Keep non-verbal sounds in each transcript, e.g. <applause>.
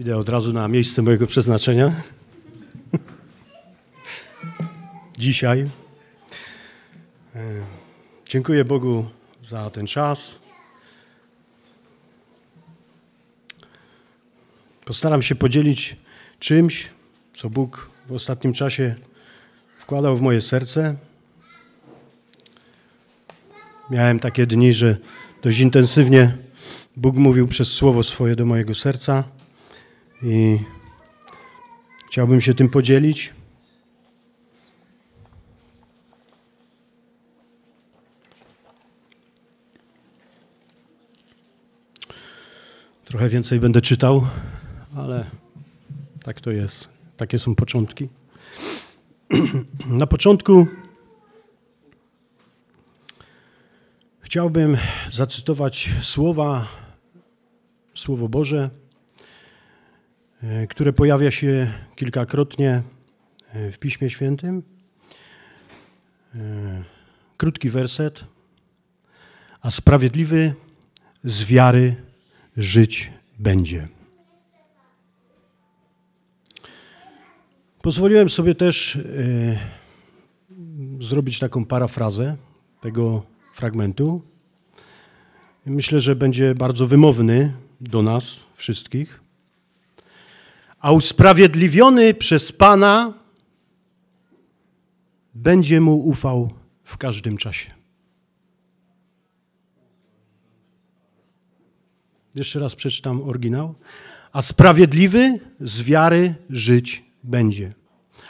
Idę od razu na miejsce mojego przeznaczenia. Dzisiaj. E, dziękuję Bogu za ten czas. Postaram się podzielić czymś, co Bóg w ostatnim czasie wkładał w moje serce. Miałem takie dni, że dość intensywnie Bóg mówił przez słowo swoje do mojego serca. I chciałbym się tym podzielić. Trochę więcej będę czytał, ale tak to jest. Takie są początki. <clears throat> Na początku chciałbym zacytować słowa, Słowo Boże E, które pojawia się kilkakrotnie e, w Piśmie Świętym. E, krótki werset. A sprawiedliwy z wiary żyć będzie. Pozwoliłem sobie też zrobić taką parafrazę tego fragmentu. Myślę, że będzie bardzo wymowny do nas wszystkich a usprawiedliwiony przez Pana będzie mu ufał w każdym czasie. Jeszcze raz przeczytam oryginał. A sprawiedliwy z wiary żyć będzie.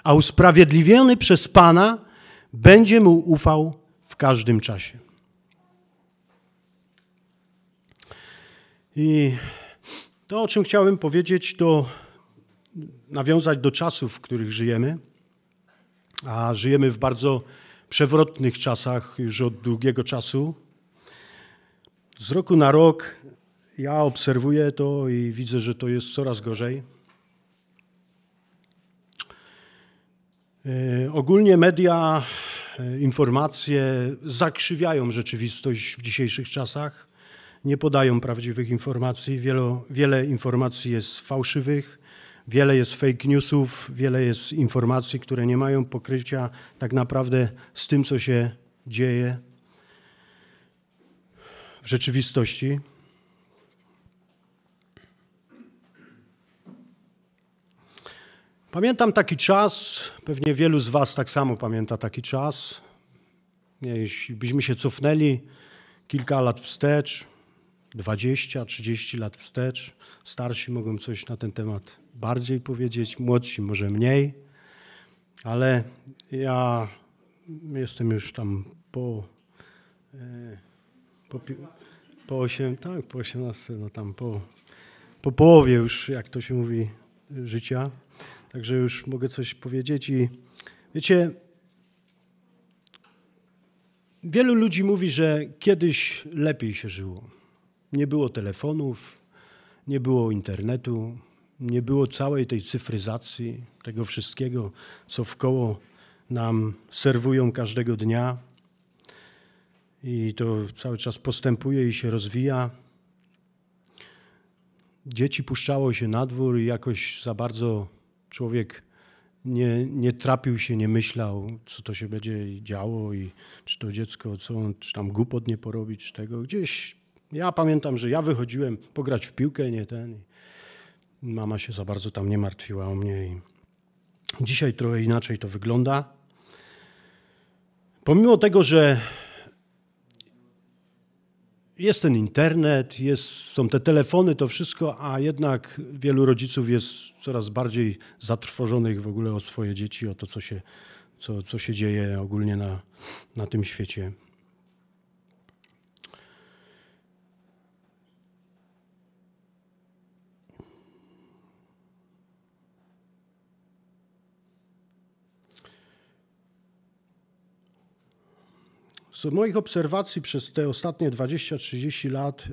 A usprawiedliwiony przez Pana będzie mu ufał w każdym czasie. I to, o czym chciałem powiedzieć, to nawiązać do czasów, w których żyjemy, a żyjemy w bardzo przewrotnych czasach już od długiego czasu. Z roku na rok ja obserwuję to i widzę, że to jest coraz gorzej. E, ogólnie media, e, informacje zakrzywiają rzeczywistość w dzisiejszych czasach, nie podają prawdziwych informacji. Wielo, wiele informacji jest fałszywych, Wiele jest fake newsów, wiele jest informacji, które nie mają pokrycia tak naprawdę z tym, co się dzieje w rzeczywistości. Pamiętam taki czas, pewnie wielu z Was tak samo pamięta taki czas. Jeśli byśmy się cofnęli kilka lat wstecz, 20, 30 lat wstecz, starsi mogą coś na ten temat bardziej powiedzieć, młodsi może mniej, ale ja jestem już tam po, e, po, po tak, po 18, no tam po, po połowie już, jak to się mówi, życia. Także już mogę coś powiedzieć i wiecie, wielu ludzi mówi, że kiedyś lepiej się żyło. Nie było telefonów, nie było internetu, nie było całej tej cyfryzacji, tego wszystkiego, co w koło nam serwują każdego dnia. I to cały czas postępuje i się rozwija. Dzieci puszczało się na dwór i jakoś za bardzo człowiek nie, nie trapił się, nie myślał, co to się będzie działo i czy to dziecko, co czy tam głupot nie porobić, czy tego. Gdzieś ja pamiętam, że ja wychodziłem pograć w piłkę, nie ten. Mama się za bardzo tam nie martwiła o mnie. i Dzisiaj trochę inaczej to wygląda. Pomimo tego, że jest ten internet, jest, są te telefony, to wszystko, a jednak wielu rodziców jest coraz bardziej zatrwożonych w ogóle o swoje dzieci, o to, co się, co, co się dzieje ogólnie na, na tym świecie. Z moich obserwacji przez te ostatnie 20-30 lat,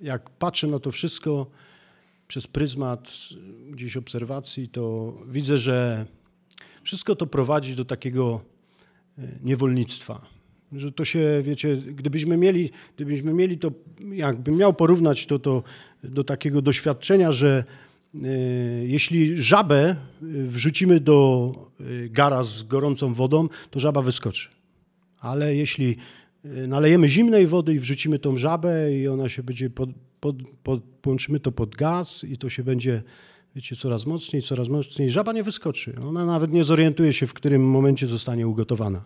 jak patrzę na to wszystko przez pryzmat gdzieś obserwacji, to widzę, że wszystko to prowadzi do takiego e, niewolnictwa. Że to się, wiecie, gdybyśmy mieli, gdybyśmy mieli to, jakbym miał porównać to, to do takiego doświadczenia, że e, jeśli żabę e, wrzucimy do gara z gorącą wodą, to żaba wyskoczy. Ale jeśli y, nalejemy zimnej wody i wrzucimy tą żabę i ona się będzie, pod, pod, pod, połączymy to pod gaz i to się będzie, wiecie, coraz mocniej, coraz mocniej. Żaba nie wyskoczy. Ona nawet nie zorientuje się, w którym momencie zostanie ugotowana.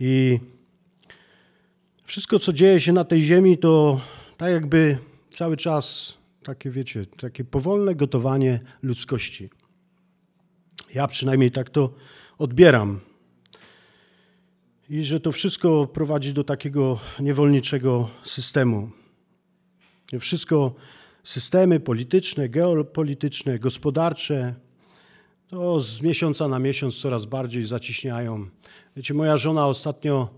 I wszystko, co dzieje się na tej ziemi, to tak jakby cały czas takie, wiecie, takie powolne gotowanie ludzkości. Ja przynajmniej tak to odbieram i że to wszystko prowadzi do takiego niewolniczego systemu. Wszystko systemy polityczne, geopolityczne, gospodarcze, to z miesiąca na miesiąc coraz bardziej zaciśniają. Wiecie, moja żona ostatnio,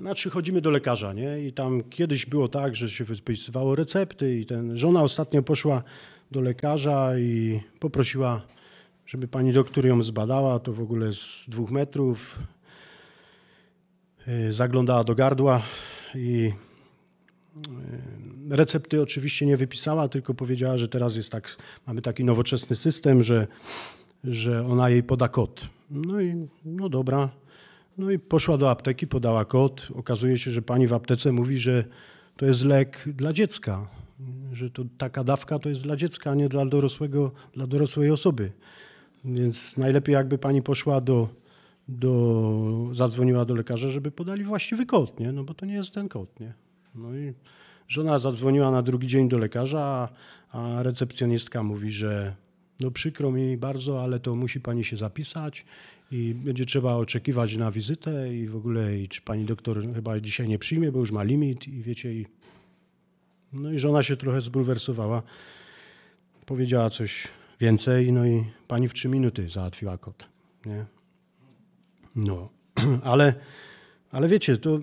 znaczy chodzimy do lekarza, nie? I tam kiedyś było tak, że się wypisywało recepty i ten, żona ostatnio poszła do lekarza i poprosiła, żeby pani doktor ją zbadała, to w ogóle z dwóch metrów, Y, zaglądała do gardła i y, recepty oczywiście nie wypisała, tylko powiedziała, że teraz jest tak, mamy taki nowoczesny system, że, że ona jej poda kod. No i no dobra. No i poszła do apteki, podała kod. Okazuje się, że pani w aptece mówi, że to jest lek dla dziecka, że to taka dawka to jest dla dziecka, a nie dla dorosłego, dla dorosłej osoby. Więc najlepiej jakby pani poszła do do, zadzwoniła do lekarza, żeby podali właściwy kod, nie? no bo to nie jest ten kod. Nie? No i żona zadzwoniła na drugi dzień do lekarza, a recepcjonistka mówi, że no przykro mi bardzo, ale to musi pani się zapisać i będzie trzeba oczekiwać na wizytę i w ogóle i czy pani doktor chyba dzisiaj nie przyjmie, bo już ma limit i wiecie i no i żona się trochę zbulwersowała. Powiedziała coś więcej, no i pani w trzy minuty załatwiła kod. Nie? No, <clears throat> ale, ale wiecie, to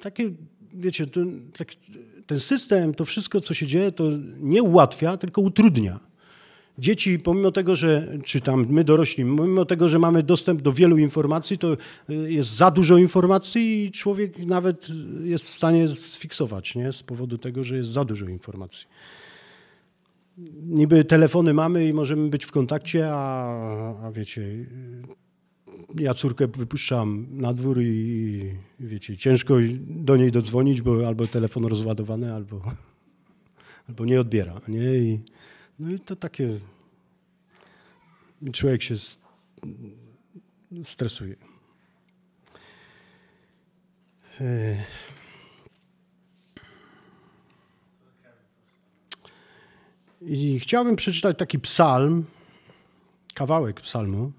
takie, wiecie, to, tak, ten system, to wszystko, co się dzieje, to nie ułatwia, tylko utrudnia. Dzieci, pomimo tego, że, czy tam my dorośli, pomimo tego, że mamy dostęp do wielu informacji, to y, jest za dużo informacji i człowiek nawet jest w stanie sfiksować, nie? Z powodu tego, że jest za dużo informacji. Niby telefony mamy i możemy być w kontakcie, a, a wiecie, ja córkę wypuszczam na dwór i, wiecie, ciężko do niej dodzwonić, bo albo telefon rozładowany, albo, albo nie odbiera. Nie? I, no i to takie. Człowiek się stresuje. E, I chciałbym przeczytać taki psalm, kawałek psalmu.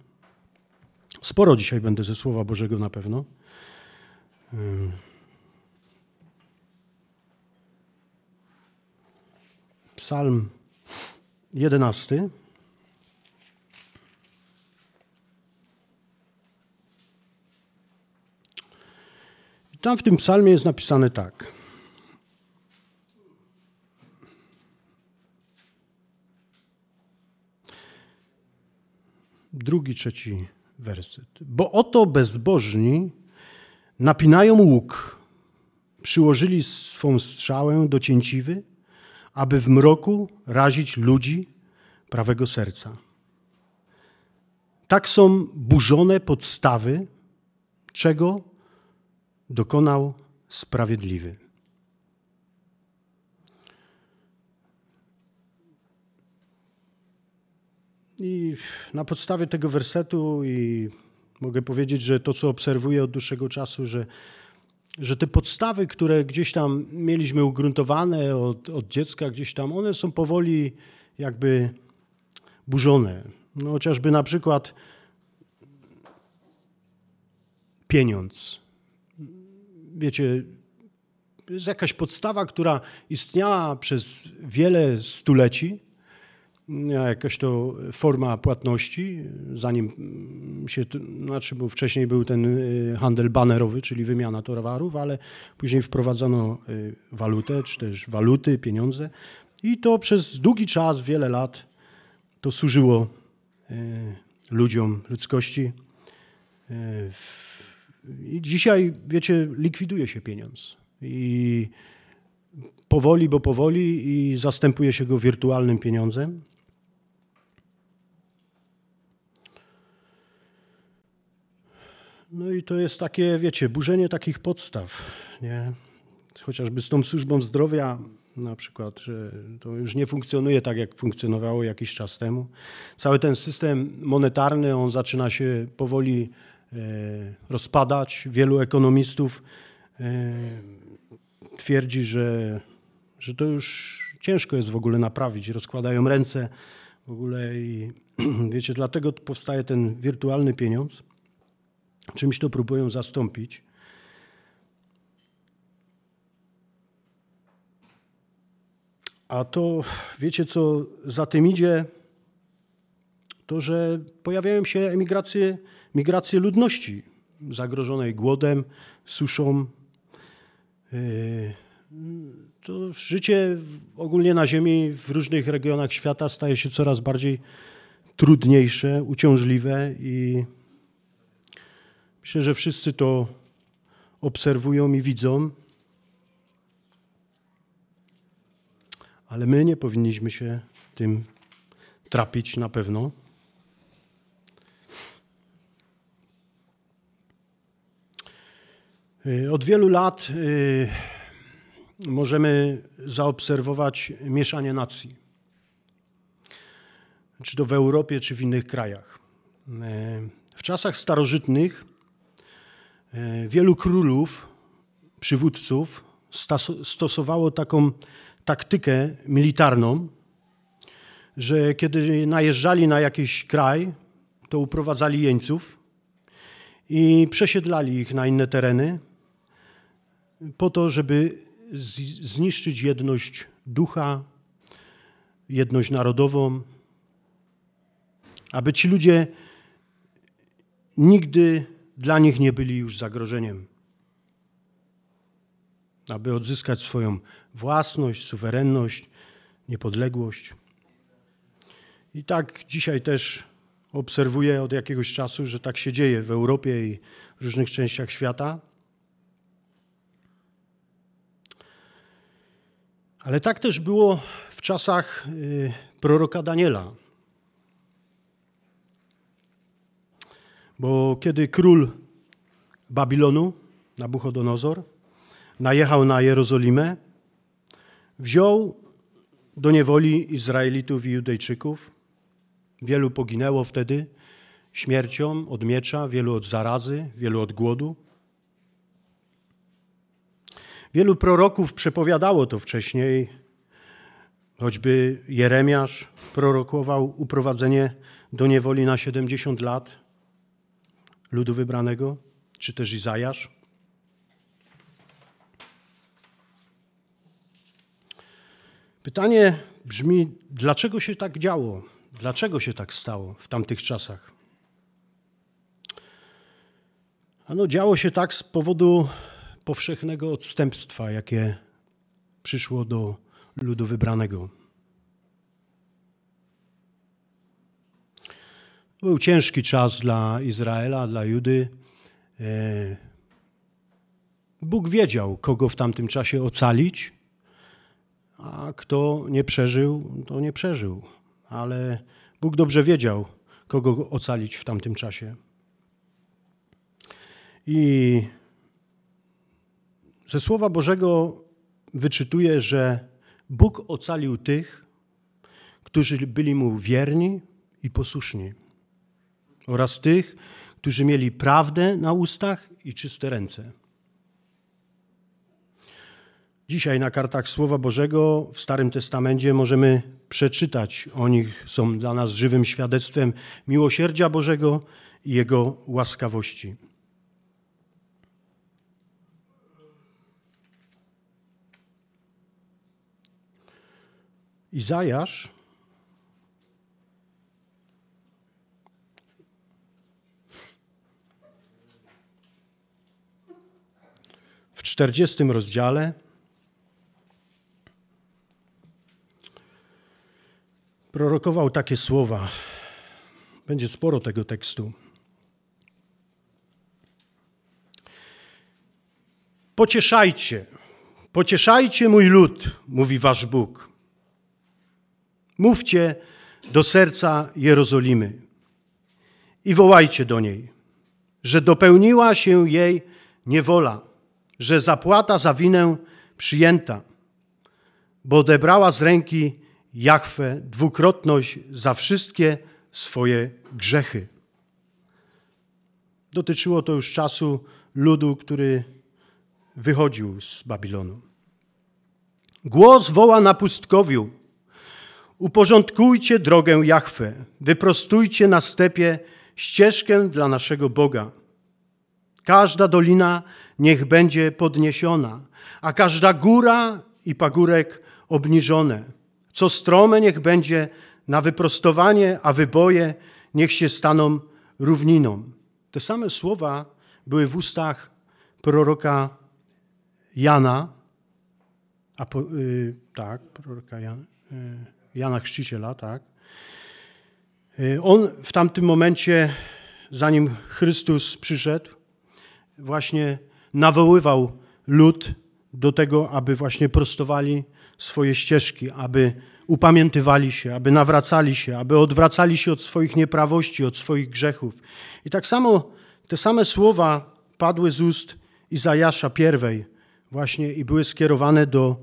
Sporo dzisiaj będę ze Słowa Bożego na pewno. Psalm 11. tam w tym psalmie jest napisane tak. Drugi, trzeci werset. Bo oto bezbożni napinają łuk, przyłożyli swą strzałę do cięciwy, aby w mroku razić ludzi prawego serca. Tak są burzone podstawy, czego dokonał sprawiedliwy. I na podstawie tego wersetu i mogę powiedzieć, że to, co obserwuję od dłuższego czasu, że, że te podstawy, które gdzieś tam mieliśmy ugruntowane od, od dziecka, gdzieś tam, one są powoli jakby burzone. No, chociażby na przykład pieniądz. Wiecie, jest jakaś podstawa, która istniała przez wiele stuleci, jakaś to forma płatności, zanim się, znaczy bo wcześniej był ten y, handel banerowy, czyli wymiana towarów, ale później wprowadzono y, walutę, czy też waluty, pieniądze i to przez długi czas, wiele lat to służyło y, ludziom, ludzkości. I dzisiaj, wiecie, likwiduje się pieniądz i powoli, bo powoli i zastępuje się go wirtualnym pieniądzem No i to jest takie, wiecie, burzenie takich podstaw, nie? Chociażby z tą służbą zdrowia na przykład, że to już nie funkcjonuje tak, jak funkcjonowało jakiś czas temu. Cały ten system monetarny, on zaczyna się powoli e, rozpadać. Wielu ekonomistów e, twierdzi, że, że to już ciężko jest w ogóle naprawić. Rozkładają ręce w ogóle i <clears throat> wiecie, dlatego powstaje ten wirtualny pieniądz czymś to próbują zastąpić. A to wiecie, co za tym idzie? To, że pojawiają się emigracje, migracje ludności zagrożonej głodem, suszą. Yy, to życie ogólnie na Ziemi w różnych regionach świata staje się coraz bardziej trudniejsze, uciążliwe i Myślę, że wszyscy to obserwują i widzą, ale my nie powinniśmy się tym trapić na pewno. Y, od wielu lat y, możemy zaobserwować mieszanie nacji. Czy to w Europie, czy w innych krajach. Y, w czasach starożytnych E, wielu królów, przywódców stosowało taką taktykę militarną, że kiedy najeżdżali na jakiś kraj, to uprowadzali jeńców i przesiedlali ich na inne tereny po to, żeby zniszczyć jedność ducha, jedność narodową, aby ci ludzie nigdy dla nich nie byli już zagrożeniem. Aby odzyskać swoją własność, suwerenność, niepodległość. I tak dzisiaj też obserwuję od jakiegoś czasu, że tak się dzieje w Europie i w różnych częściach świata. Ale tak też było w czasach y, proroka Daniela. Bo kiedy król Babilonu, Nabuchodonozor, najechał na Jerozolimę, wziął do niewoli Izraelitów i Judejczyków. Wielu poginęło wtedy śmiercią od miecza, wielu od zarazy, wielu od głodu. Wielu proroków przepowiadało to wcześniej, choćby Jeremiasz prorokował uprowadzenie do niewoli na 70 lat ludu wybranego, czy też Izajasz. Pytanie brzmi, dlaczego się tak działo? Dlaczego się tak stało w tamtych czasach? Ano, działo się tak z powodu powszechnego odstępstwa, jakie przyszło do ludu wybranego. Był ciężki czas dla Izraela, dla Judy. E, Bóg wiedział, kogo w tamtym czasie ocalić, a kto nie przeżył, to nie przeżył. Ale Bóg dobrze wiedział, kogo ocalić w tamtym czasie. I ze Słowa Bożego wyczytuję, że Bóg ocalił tych, którzy byli mu wierni i posłuszni oraz tych, którzy mieli prawdę na ustach i czyste ręce. Dzisiaj na kartach Słowa Bożego w Starym Testamencie możemy przeczytać o nich, są dla nas żywym świadectwem miłosierdzia Bożego i Jego łaskawości. Izajasz 40 rozdziale. Prorokował takie słowa. Będzie sporo tego tekstu. Pocieszajcie, pocieszajcie mój lud, mówi wasz Bóg. Mówcie do serca Jerozolimy i wołajcie do niej, że dopełniła się jej niewola że zapłata za winę przyjęta, bo odebrała z ręki Jachwę dwukrotność za wszystkie swoje grzechy. Dotyczyło to już czasu ludu, który wychodził z Babilonu. Głos woła na pustkowiu. Uporządkujcie drogę Jachwę, wyprostujcie na stepie ścieżkę dla naszego Boga. Każda dolina niech będzie podniesiona, a każda góra i pagórek obniżone. Co strome niech będzie na wyprostowanie, a wyboje niech się staną równiną. Te same słowa były w ustach proroka Jana, a po, yy, tak, proroka Jana, yy, Jana Chrzciciela, tak. Y, on w tamtym momencie, zanim Chrystus przyszedł, właśnie nawoływał lud do tego, aby właśnie prostowali swoje ścieżki, aby upamiętywali się, aby nawracali się, aby odwracali się od swoich nieprawości, od swoich grzechów. I tak samo te same słowa padły z ust Izajasza pierwej właśnie i były skierowane do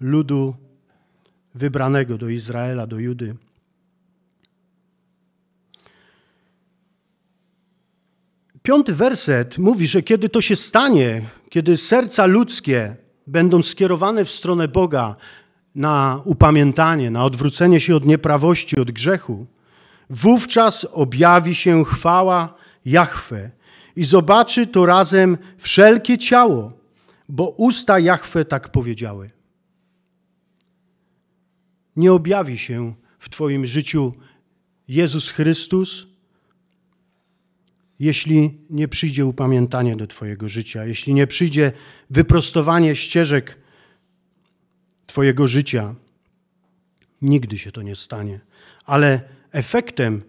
ludu wybranego, do Izraela, do Judy. Piąty werset mówi, że kiedy to się stanie, kiedy serca ludzkie będą skierowane w stronę Boga na upamiętanie, na odwrócenie się od nieprawości, od grzechu, wówczas objawi się chwała Jahwe i zobaczy to razem wszelkie ciało, bo usta Jahwe tak powiedziały. Nie objawi się w Twoim życiu Jezus Chrystus, jeśli nie przyjdzie upamiętanie do Twojego życia, jeśli nie przyjdzie wyprostowanie ścieżek Twojego życia. Nigdy się to nie stanie. Ale efektem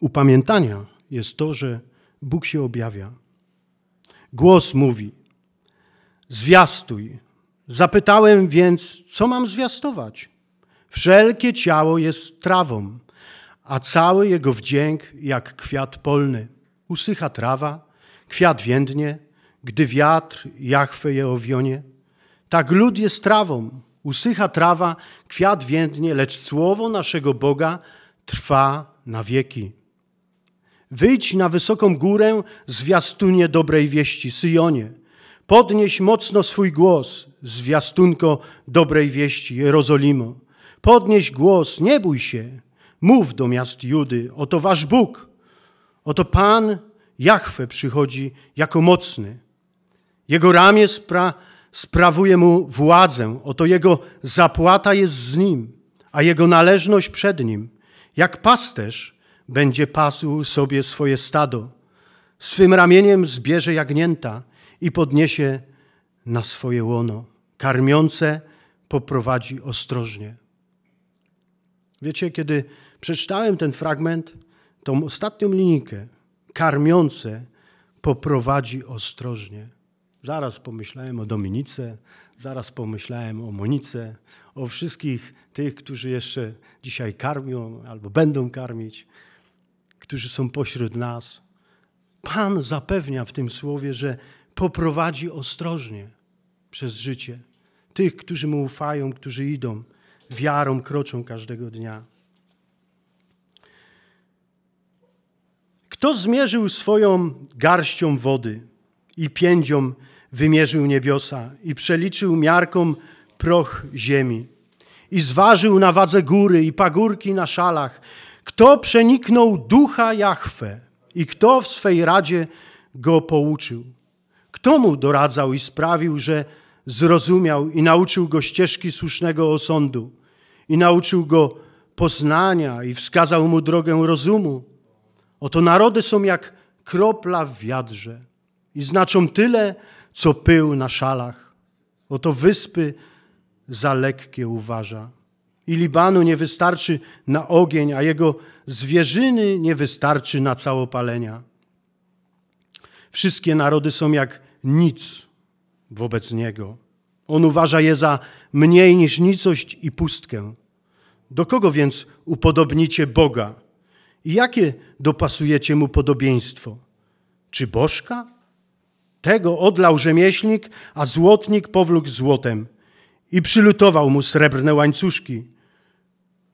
upamiętania jest to, że Bóg się objawia. Głos mówi: Zwiastuj. Zapytałem więc, co mam zwiastować? Wszelkie ciało jest trawą, a cały jego wdzięk jak kwiat polny. Usycha trawa, kwiat więdnie, gdy wiatr Jachwę je owionie. Tak lud jest trawą, usycha trawa, kwiat więdnie, lecz słowo naszego Boga trwa na wieki. Wyjdź na wysoką górę, zwiastunie dobrej wieści, Syjonie. Podnieś mocno swój głos, zwiastunko dobrej wieści, Jerozolimo. Podnieś głos, nie bój się, Mów do miast Judy, oto wasz Bóg, oto Pan Jachwę przychodzi jako mocny. Jego ramię spra sprawuje mu władzę, oto jego zapłata jest z nim, a jego należność przed nim. Jak pasterz będzie pasł sobie swoje stado, swym ramieniem zbierze jagnięta i podniesie na swoje łono. Karmiące poprowadzi ostrożnie. Wiecie, kiedy przeczytałem ten fragment, tą ostatnią linijkę, karmiące poprowadzi ostrożnie. Zaraz pomyślałem o Dominice, zaraz pomyślałem o Monice, o wszystkich tych, którzy jeszcze dzisiaj karmią albo będą karmić, którzy są pośród nas. Pan zapewnia w tym słowie, że poprowadzi ostrożnie przez życie tych, którzy mu ufają, którzy idą, wiarą kroczą każdego dnia. Kto zmierzył swoją garścią wody i piędzią wymierzył niebiosa i przeliczył miarką proch ziemi i zważył na wadze góry i pagórki na szalach, kto przeniknął ducha Jachwę i kto w swej radzie go pouczył? Kto mu doradzał i sprawił, że zrozumiał i nauczył go ścieżki słusznego osądu i nauczył go poznania i wskazał mu drogę rozumu? Oto narody są jak kropla w wiadrze i znaczą tyle, co pył na szalach. Oto wyspy za lekkie uważa. I Libanu nie wystarczy na ogień, a jego zwierzyny nie wystarczy na całopalenia. Wszystkie narody są jak nic wobec niego. On uważa je za mniej niż nicość i pustkę. Do kogo więc upodobnicie Boga? I jakie dopasujecie mu podobieństwo? Czy bożka? Tego odlał rzemieślnik, a złotnik powlókł złotem i przylutował mu srebrne łańcuszki.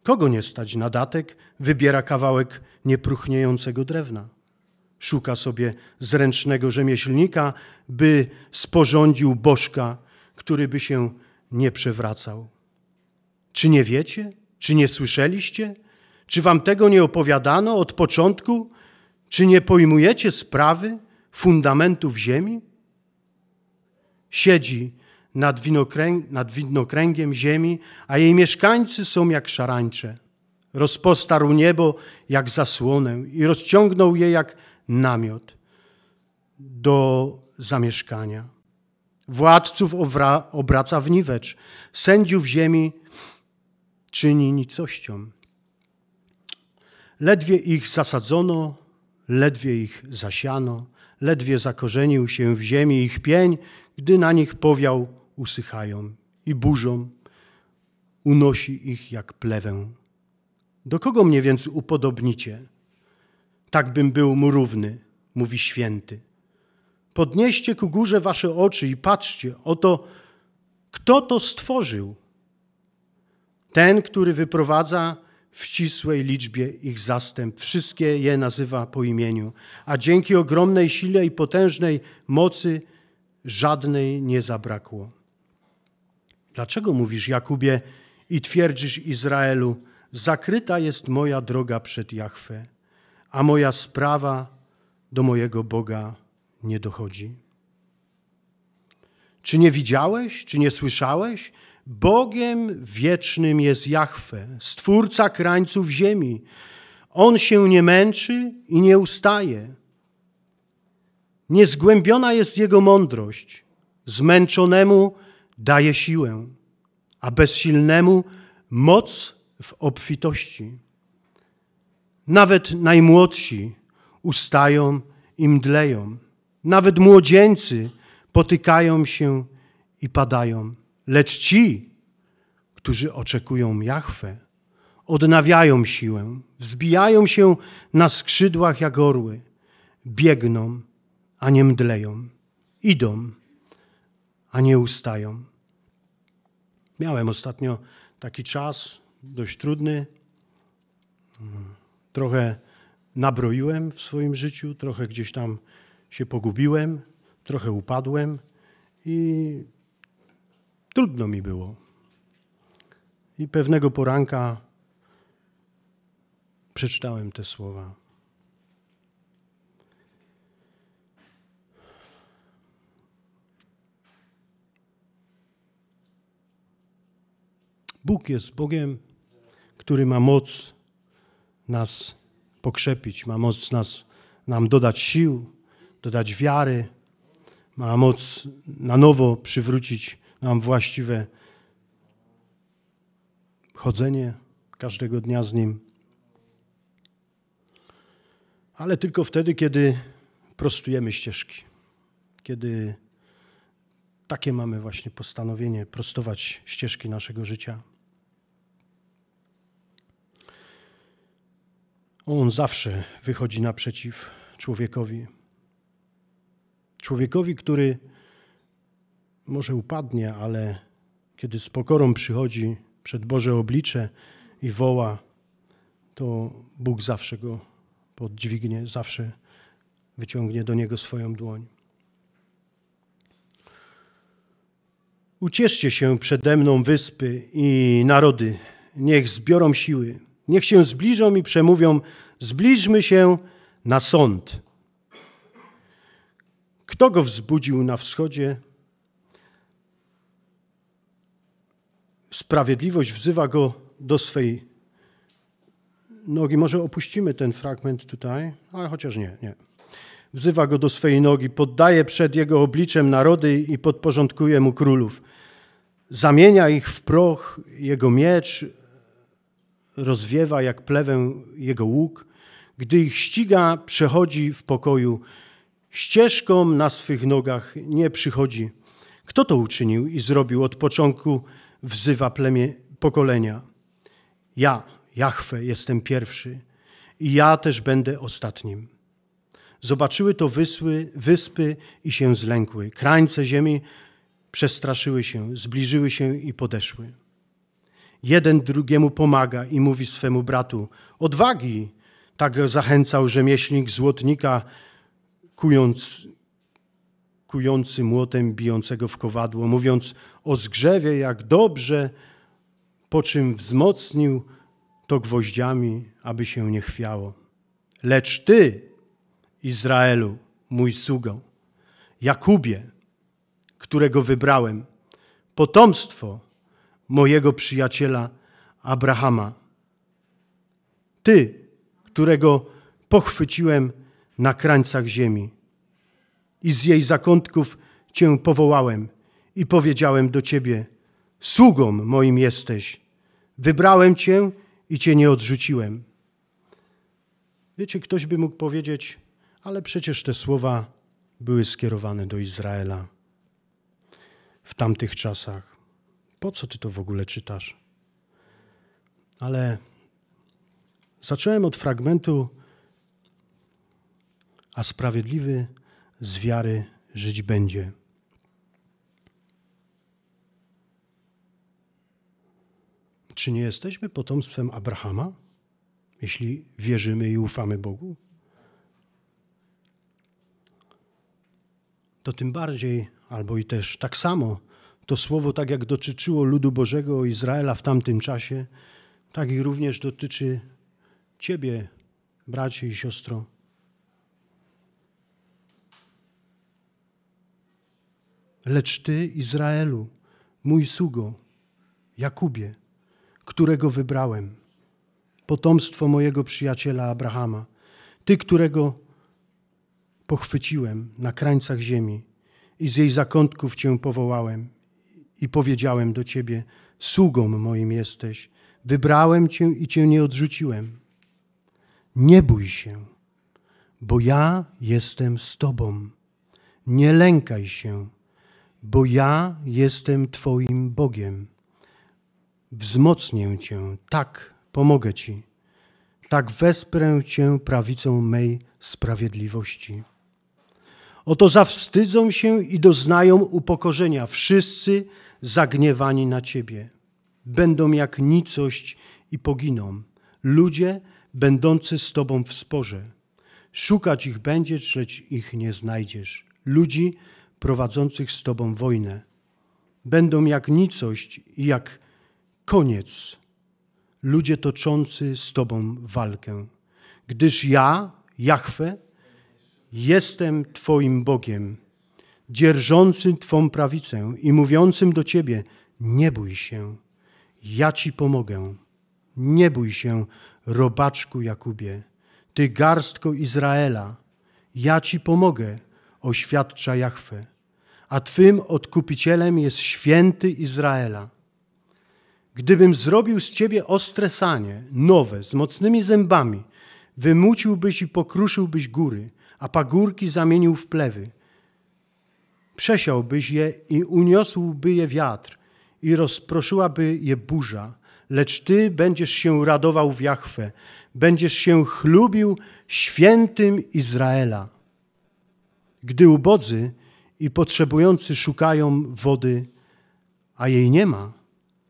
Kogo nie stać na datek, wybiera kawałek niepruchniejącego drewna. Szuka sobie zręcznego rzemieślnika, by sporządził bożka, który by się nie przewracał. Czy nie wiecie? Czy nie słyszeliście? Czy wam tego nie opowiadano od początku? Czy nie pojmujecie sprawy fundamentów ziemi? Siedzi nad, winokręg, nad widnokręgiem ziemi, a jej mieszkańcy są jak szarańcze. Rozpostarł niebo jak zasłonę i rozciągnął je jak namiot do zamieszkania. Władców obraca w niwecz, sędziów ziemi czyni nicością. Ledwie ich zasadzono, ledwie ich zasiano, ledwie zakorzenił się w ziemi ich pień, gdy na nich powiał usychają i burzą, unosi ich jak plewę. Do kogo mnie więc upodobnicie? Tak bym był mu równy, mówi święty. Podnieście ku górze wasze oczy i patrzcie, oto kto to stworzył. Ten, który wyprowadza w ścisłej liczbie ich zastęp. Wszystkie je nazywa po imieniu, a dzięki ogromnej sile i potężnej mocy żadnej nie zabrakło. Dlaczego mówisz, Jakubie, i twierdzisz Izraelu, zakryta jest moja droga przed Jachwę, a moja sprawa do mojego Boga nie dochodzi? Czy nie widziałeś, czy nie słyszałeś, Bogiem wiecznym jest Jahwe, stwórca krańców ziemi. On się nie męczy i nie ustaje. Niezgłębiona jest jego mądrość. Zmęczonemu daje siłę, a bezsilnemu moc w obfitości. Nawet najmłodsi ustają i mdleją. Nawet młodzieńcy potykają się i padają. Lecz ci, którzy oczekują Jahwe, odnawiają siłę, wzbijają się na skrzydłach jak orły, biegną, a nie mdleją, idą, a nie ustają. Miałem ostatnio taki czas dość trudny. Trochę nabroiłem w swoim życiu, trochę gdzieś tam się pogubiłem, trochę upadłem i Trudno mi było. I pewnego poranka przeczytałem te słowa. Bóg jest Bogiem, który ma moc nas pokrzepić, ma moc nas, nam dodać sił, dodać wiary, ma moc na nowo przywrócić Mam właściwe chodzenie każdego dnia z Nim. Ale tylko wtedy, kiedy prostujemy ścieżki, kiedy takie mamy właśnie postanowienie prostować ścieżki naszego życia. On zawsze wychodzi naprzeciw człowiekowi. Człowiekowi, który może upadnie, ale kiedy z pokorą przychodzi przed Boże oblicze i woła, to Bóg zawsze go poddźwignie, zawsze wyciągnie do niego swoją dłoń. Ucieszcie się przede mną wyspy i narody, niech zbiorą siły, niech się zbliżą i przemówią, zbliżmy się na sąd. Kto go wzbudził na wschodzie, sprawiedliwość wzywa go do swej nogi. Może opuścimy ten fragment tutaj, no, ale chociaż nie, nie. Wzywa go do swej nogi, poddaje przed jego obliczem narody i podporządkuje mu królów. Zamienia ich w proch jego miecz, rozwiewa jak plewę jego łuk. Gdy ich ściga, przechodzi w pokoju. Ścieżką na swych nogach nie przychodzi. Kto to uczynił i zrobił od początku? wzywa plemię pokolenia. Ja, Jachwę, jestem pierwszy i ja też będę ostatnim. Zobaczyły to wysły, wyspy i się zlękły. Krańce ziemi przestraszyły się, zbliżyły się i podeszły. Jeden drugiemu pomaga i mówi swemu bratu: Odwagi! Tak zachęcał rzemieślnik złotnika, kując kujący młotem bijącego w kowadło, mówiąc o zgrzewie, jak dobrze, po czym wzmocnił to gwoździami, aby się nie chwiało. Lecz ty, Izraelu, mój sługo, Jakubie, którego wybrałem, potomstwo mojego przyjaciela Abrahama. Ty, którego pochwyciłem na krańcach ziemi i z jej zakątków Cię powołałem i powiedziałem do Ciebie, sługą moim jesteś, wybrałem Cię i Cię nie odrzuciłem. Wiecie, ktoś by mógł powiedzieć, ale przecież te słowa były skierowane do Izraela w tamtych czasach. Po co Ty to w ogóle czytasz? Ale zacząłem od fragmentu, a sprawiedliwy z wiary żyć będzie. Czy nie jesteśmy potomstwem Abrahama, jeśli wierzymy i ufamy Bogu? To tym bardziej, albo i też tak samo, to słowo, tak jak dotyczyło ludu Bożego Izraela w tamtym czasie, tak i również dotyczy Ciebie, bracie i siostro. Lecz ty, Izraelu, mój sługo, Jakubie, którego wybrałem, potomstwo mojego przyjaciela Abrahama, ty, którego pochwyciłem na krańcach ziemi i z jej zakątków cię powołałem i powiedziałem do ciebie, sługą moim jesteś, wybrałem cię i cię nie odrzuciłem. Nie bój się, bo ja jestem z tobą. Nie lękaj się, bo ja jestem Twoim Bogiem. Wzmocnię Cię, tak, pomogę Ci, tak wesprę Cię prawicą mej sprawiedliwości. Oto zawstydzą się i doznają upokorzenia wszyscy zagniewani na Ciebie. Będą jak nicość i poginą. Ludzie będący z Tobą w sporze. Szukać ich będziesz, lecz ich nie znajdziesz. Ludzi, prowadzących z Tobą wojnę. Będą jak nicość i jak koniec ludzie toczący z Tobą walkę. Gdyż ja, Jahwe, jestem Twoim Bogiem, dzierżącym Twą prawicę i mówiącym do Ciebie, nie bój się, ja Ci pomogę. Nie bój się, robaczku Jakubie, Ty garstko Izraela, ja Ci pomogę oświadcza Jahwe, a Twym odkupicielem jest święty Izraela. Gdybym zrobił z Ciebie ostre sanie, nowe, z mocnymi zębami, wymuciłbyś i pokruszyłbyś góry, a pagórki zamienił w plewy. Przesiałbyś je i uniosłby je wiatr i rozproszyłaby je burza, lecz Ty będziesz się radował w Jahwe, będziesz się chlubił świętym Izraela gdy ubodzy i potrzebujący szukają wody, a jej nie ma,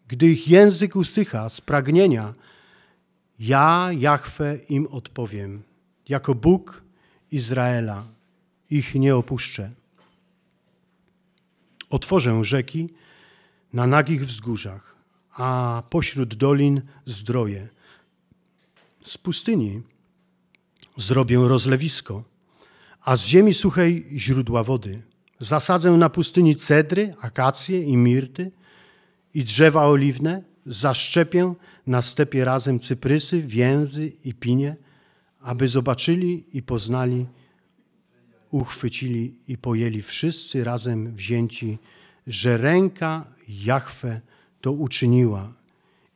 gdy ich język usycha z pragnienia, ja, Jachwę, im odpowiem, jako Bóg Izraela, ich nie opuszczę. Otworzę rzeki na nagich wzgórzach, a pośród dolin zdroje. Z pustyni zrobię rozlewisko a z ziemi suchej źródła wody. Zasadzę na pustyni cedry, akacje i mirty i drzewa oliwne, zaszczepię na stepie razem cyprysy, więzy i pinie, aby zobaczyli i poznali, uchwycili i pojęli wszyscy razem wzięci, że ręka Jahwe to uczyniła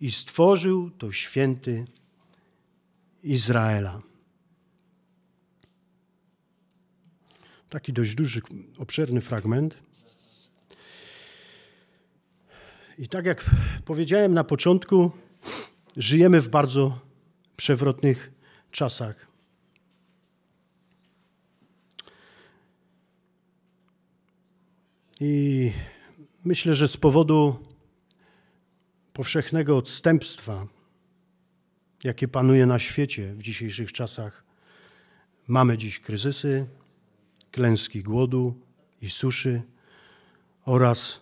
i stworzył to święty Izraela. Taki dość duży, obszerny fragment. I tak jak powiedziałem na początku, żyjemy w bardzo przewrotnych czasach. I myślę, że z powodu powszechnego odstępstwa, jakie panuje na świecie w dzisiejszych czasach, mamy dziś kryzysy, klęski głodu i suszy oraz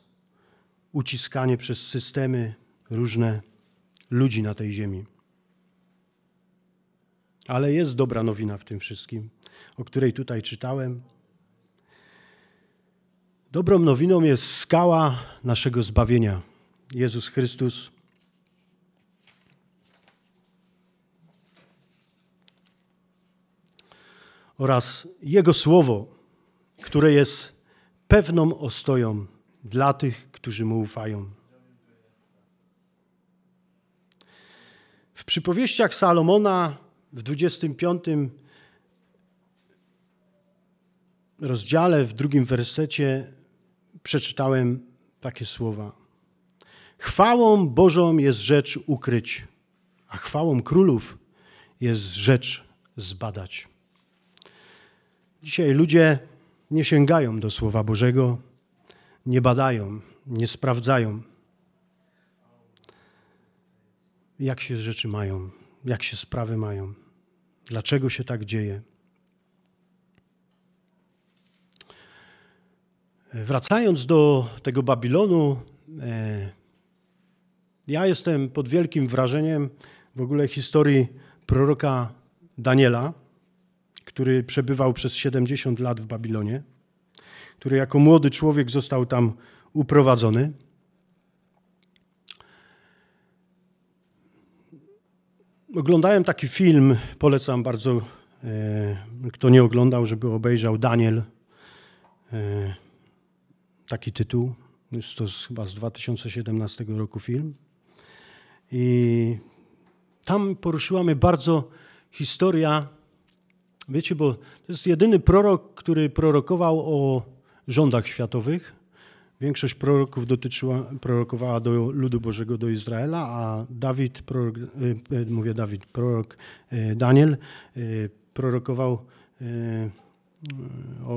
uciskanie przez systemy różne ludzi na tej ziemi. Ale jest dobra nowina w tym wszystkim, o której tutaj czytałem. Dobrą nowiną jest skała naszego zbawienia. Jezus Chrystus. Oraz Jego Słowo, które jest pewną ostoją dla tych, którzy mu ufają. W przypowieściach Salomona w 25 rozdziale, w drugim wersecie przeczytałem takie słowa. Chwałą Bożą jest rzecz ukryć, a chwałą królów jest rzecz zbadać. Dzisiaj ludzie nie sięgają do Słowa Bożego, nie badają, nie sprawdzają, jak się rzeczy mają, jak się sprawy mają, dlaczego się tak dzieje. Wracając do tego Babilonu, e, ja jestem pod wielkim wrażeniem w ogóle historii proroka Daniela który przebywał przez 70 lat w Babilonie, który jako młody człowiek został tam uprowadzony. Oglądałem taki film, polecam bardzo, e, kto nie oglądał, żeby obejrzał Daniel. E, taki tytuł. Jest to chyba z 2017 roku film. I tam poruszyła mnie bardzo historia Wiecie, bo to jest jedyny prorok, który prorokował o rządach światowych. Większość proroków dotyczyła, prorokowała do ludu Bożego, do Izraela, a Dawid, prorok, e, e, mówię Dawid, prorok e, Daniel prorokował o,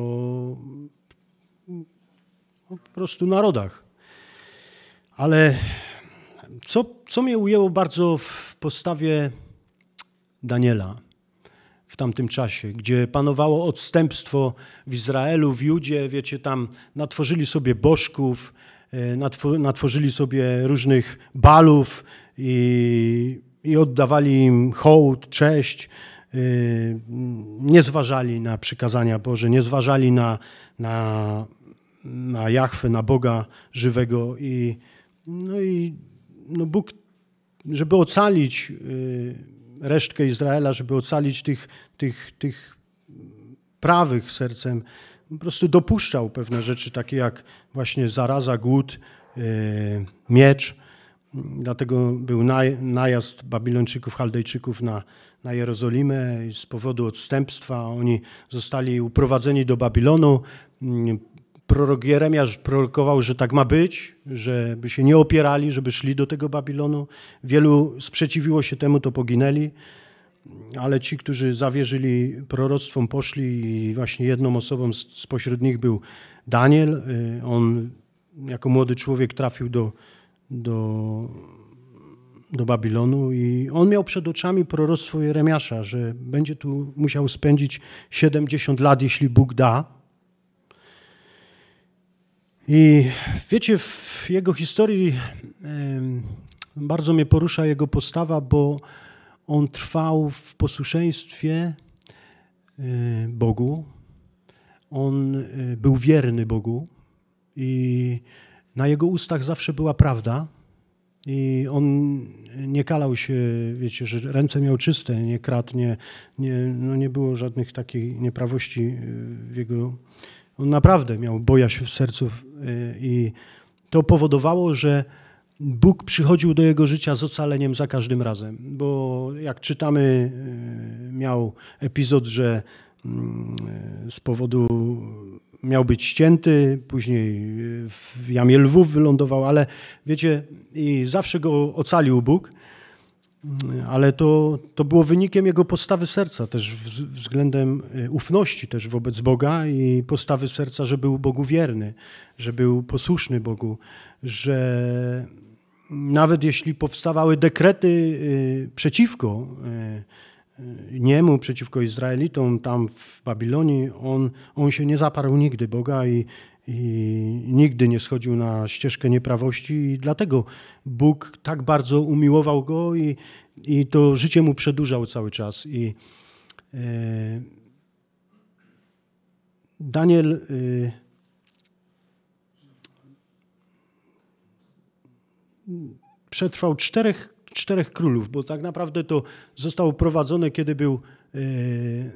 o po prostu narodach. Ale co, co mnie ujęło bardzo w postawie Daniela – w tamtym czasie, gdzie panowało odstępstwo w Izraelu, w Judzie, wiecie, tam natworzyli sobie bożków, e, natworzyli sobie różnych balów i, i oddawali im hołd, cześć. E, nie zważali na przykazania Boże, nie zważali na, na, na Jachwę, na Boga żywego. I, no i no Bóg, żeby ocalić e, resztkę Izraela, żeby ocalić tych, tych, tych prawych sercem, po prostu dopuszczał pewne rzeczy, takie jak właśnie zaraza, głód, e, miecz. Dlatego był najazd Babilończyków, Chaldejczyków na, na Jerozolimę z powodu odstępstwa. Oni zostali uprowadzeni do Babilonu, mm, prorok Jeremiasz prorokował, że tak ma być, żeby się nie opierali, żeby szli do tego Babilonu. Wielu sprzeciwiło się temu, to poginęli, ale ci, którzy zawierzyli proroctwom, poszli i właśnie jedną osobą spośród nich był Daniel. Y, on jako młody człowiek trafił do, do, do Babilonu i on miał przed oczami proroctwo Jeremiasza, że będzie tu musiał spędzić 70 lat, jeśli Bóg da i wiecie, w jego historii bardzo mnie porusza jego postawa, bo on trwał w posłuszeństwie e, Bogu. On e, był wierny Bogu i na jego ustach zawsze była prawda. I on nie kalał się, wiecie, że ręce miał czyste, nie kradł, nie, nie, no nie było żadnych takich nieprawości w jego on naprawdę miał bojaźń w sercu y, i to powodowało, że Bóg przychodził do jego życia z ocaleniem za każdym razem, bo jak czytamy, y, miał epizod, że mm, z powodu miał być ścięty, później y, w jamie lwów wylądował, ale wiecie, i zawsze go ocalił Bóg ale to, to było wynikiem jego postawy serca, też względem e, ufności też wobec Boga i postawy serca, że był Bogu wierny, że był posłuszny Bogu, że nawet jeśli powstawały dekrety e, przeciwko e, niemu, przeciwko Izraelitom tam w Babilonii, on, on się nie zaparł nigdy Boga i, i nigdy nie schodził na ścieżkę nieprawości i dlatego Bóg tak bardzo umiłował go i, i to życie mu przedłużał cały czas. I e, Daniel e, przetrwał czterech, czterech królów, bo tak naprawdę to zostało prowadzone, kiedy był Yy,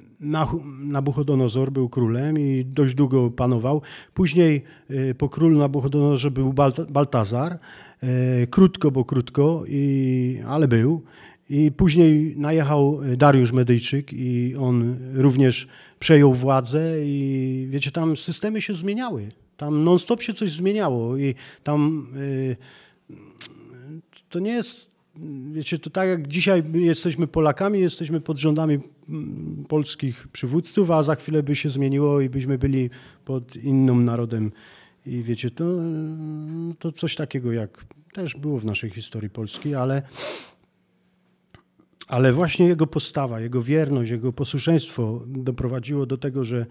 Nabuchodonozor był królem i dość długo panował. Później yy, po królu Nabuchodonozor był Baltazar. Yy, krótko, bo krótko, i, ale był. I później najechał Dariusz Medyjczyk i on również przejął władzę i wiecie, tam systemy się zmieniały. Tam non-stop się coś zmieniało i tam to nie jest wiecie, to tak jak dzisiaj jesteśmy Polakami, jesteśmy pod rządami mm, polskich przywódców, a za chwilę by się zmieniło i byśmy byli pod innym narodem. I wiecie, to, mm, to coś takiego jak też było w naszej historii Polski, ale, ale właśnie jego postawa, jego wierność, jego posłuszeństwo doprowadziło do tego, że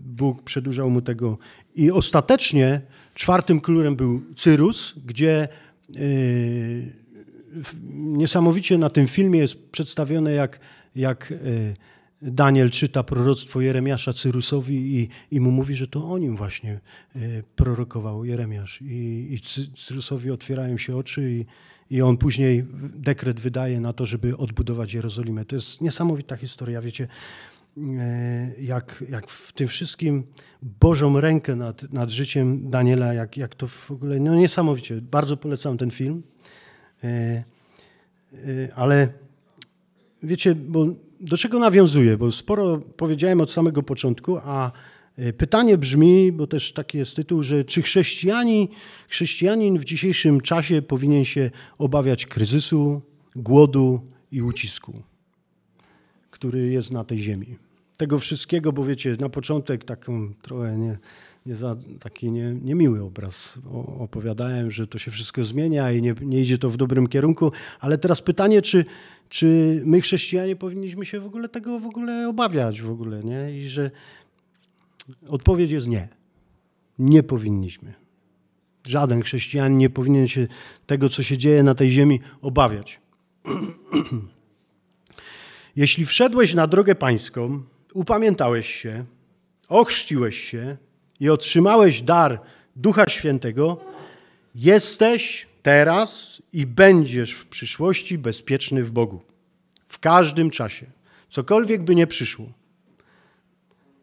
Bóg przedłużał mu tego. I ostatecznie czwartym królem był Cyrus, gdzie. Yy, niesamowicie na tym filmie jest przedstawione, jak, jak e, Daniel czyta proroctwo Jeremiasza Cyrusowi i, i mu mówi, że to o nim właśnie e, prorokował Jeremiasz. I, i Cyrusowi otwierają się oczy i, i on później dekret wydaje na to, żeby odbudować Jerozolimę. To jest niesamowita historia, wiecie, e, jak, jak w tym wszystkim Bożą rękę nad, nad życiem Daniela, jak, jak to w ogóle, no niesamowicie. Bardzo polecam ten film. E, e, ale wiecie, bo do czego nawiązuję? Bo sporo powiedziałem od samego początku, a e, pytanie brzmi, bo też taki jest tytuł, że czy chrześcijani, chrześcijanin w dzisiejszym czasie powinien się obawiać kryzysu, głodu i ucisku, który jest na tej ziemi? Tego wszystkiego, bo wiecie, na początek taką trochę nie, nie za, taki nie, niemiły obraz. O, opowiadałem, że to się wszystko zmienia i nie, nie idzie to w dobrym kierunku, ale teraz pytanie, czy, czy my chrześcijanie powinniśmy się w ogóle tego w ogóle obawiać w ogóle, nie? I że odpowiedź jest nie. Nie powinniśmy. Żaden chrześcijanin nie powinien się tego, co się dzieje na tej ziemi, obawiać. <clears throat> Jeśli wszedłeś na drogę pańską, upamiętałeś się, ochrzciłeś się, i otrzymałeś dar Ducha Świętego, jesteś teraz i będziesz w przyszłości bezpieczny w Bogu. W każdym czasie. Cokolwiek by nie przyszło.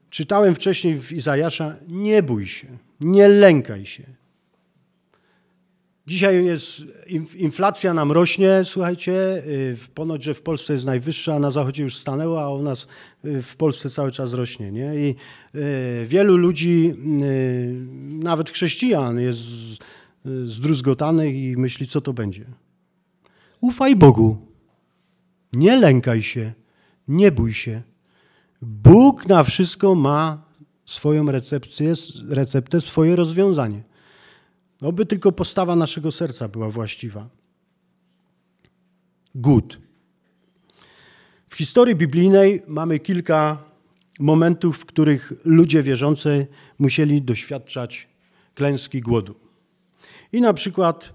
Czytałem wcześniej w Izajasza, nie bój się, nie lękaj się. Dzisiaj jest inflacja nam rośnie, słuchajcie, y, ponoć, że w Polsce jest najwyższa, a na zachodzie już stanęła, a u nas y, w Polsce cały czas rośnie. Nie? I y, wielu ludzi, nawet chrześcijan, jest zdruzgotanych i myśli, co to będzie. Ufaj Bogu. Nie lękaj się. Nie bój się. Bóg na wszystko ma swoją receptę, receptę, swoje rozwiązanie. Oby tylko postawa naszego serca była właściwa. Gód. W historii biblijnej mamy kilka momentów, w których ludzie wierzący musieli doświadczać klęski głodu. I na przykład,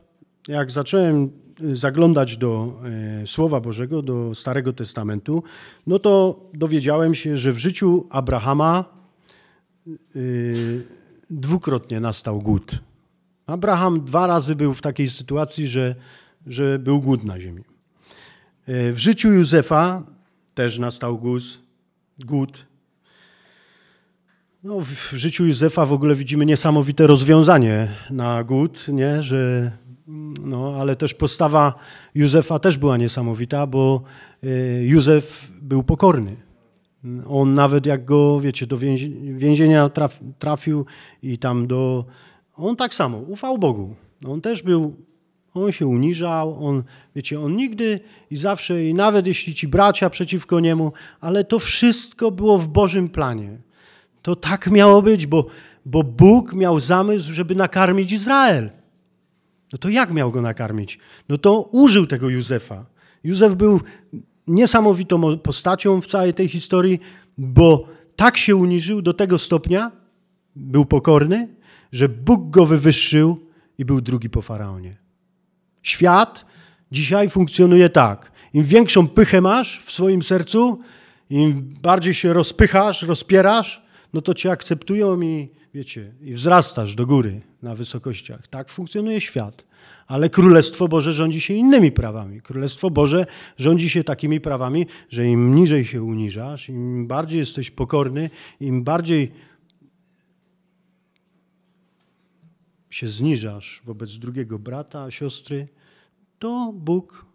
jak zacząłem y, zaglądać do y, Słowa Bożego, do Starego Testamentu, no to dowiedziałem się, że w życiu Abrahama y, dwukrotnie nastał głód. Abraham dwa razy był w takiej sytuacji, że, że był głód na ziemi. E, w życiu Józefa też nastał głód. głód. No, w życiu Józefa w ogóle widzimy niesamowite rozwiązanie na głód, nie? Że, no, ale też postawa Józefa też była niesamowita, bo e, Józef był pokorny. On nawet jak go, wiecie, do więzienia trafił i tam do on tak samo ufał Bogu. On też był, on się uniżał, on, wiecie, on nigdy i zawsze, i nawet jeśli ci bracia przeciwko niemu, ale to wszystko było w Bożym planie. To tak miało być, bo, bo Bóg miał zamysł, żeby nakarmić Izrael. No to jak miał go nakarmić? No to użył tego Józefa. Józef był niesamowitą postacią w całej tej historii, bo tak się uniżył do tego stopnia, był pokorny, że Bóg go wywyższył i był drugi po faraonie. Świat dzisiaj funkcjonuje tak. Im większą pychę masz w swoim sercu, im bardziej się rozpychasz, rozpierasz, no to cię akceptują i wiecie, i wzrastasz do góry na wysokościach. Tak funkcjonuje świat. Ale Królestwo Boże rządzi się innymi prawami. Królestwo Boże rządzi się takimi prawami, że im niżej się uniżasz, im bardziej jesteś pokorny, im bardziej się zniżasz wobec drugiego brata, siostry, to Bóg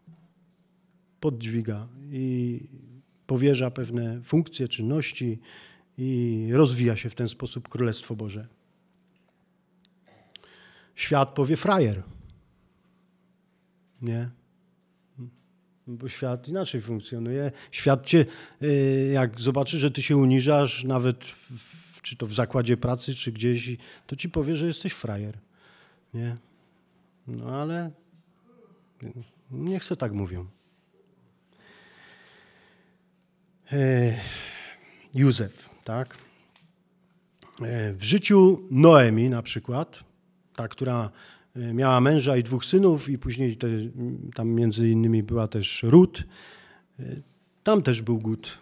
poddźwiga i powierza pewne funkcje, czynności i rozwija się w ten sposób Królestwo Boże. Świat powie frajer. Nie? No bo świat inaczej funkcjonuje. Świat cię, y, jak zobaczy, że ty się uniżasz, nawet w, czy to w zakładzie pracy, czy gdzieś, to ci powie, że jesteś frajer. Nie? No ale niech se tak mówią. E, Józef, tak? E, w życiu Noemi na przykład, ta, która e, miała męża i dwóch synów i później te, tam między innymi była też Rut, tam też był głód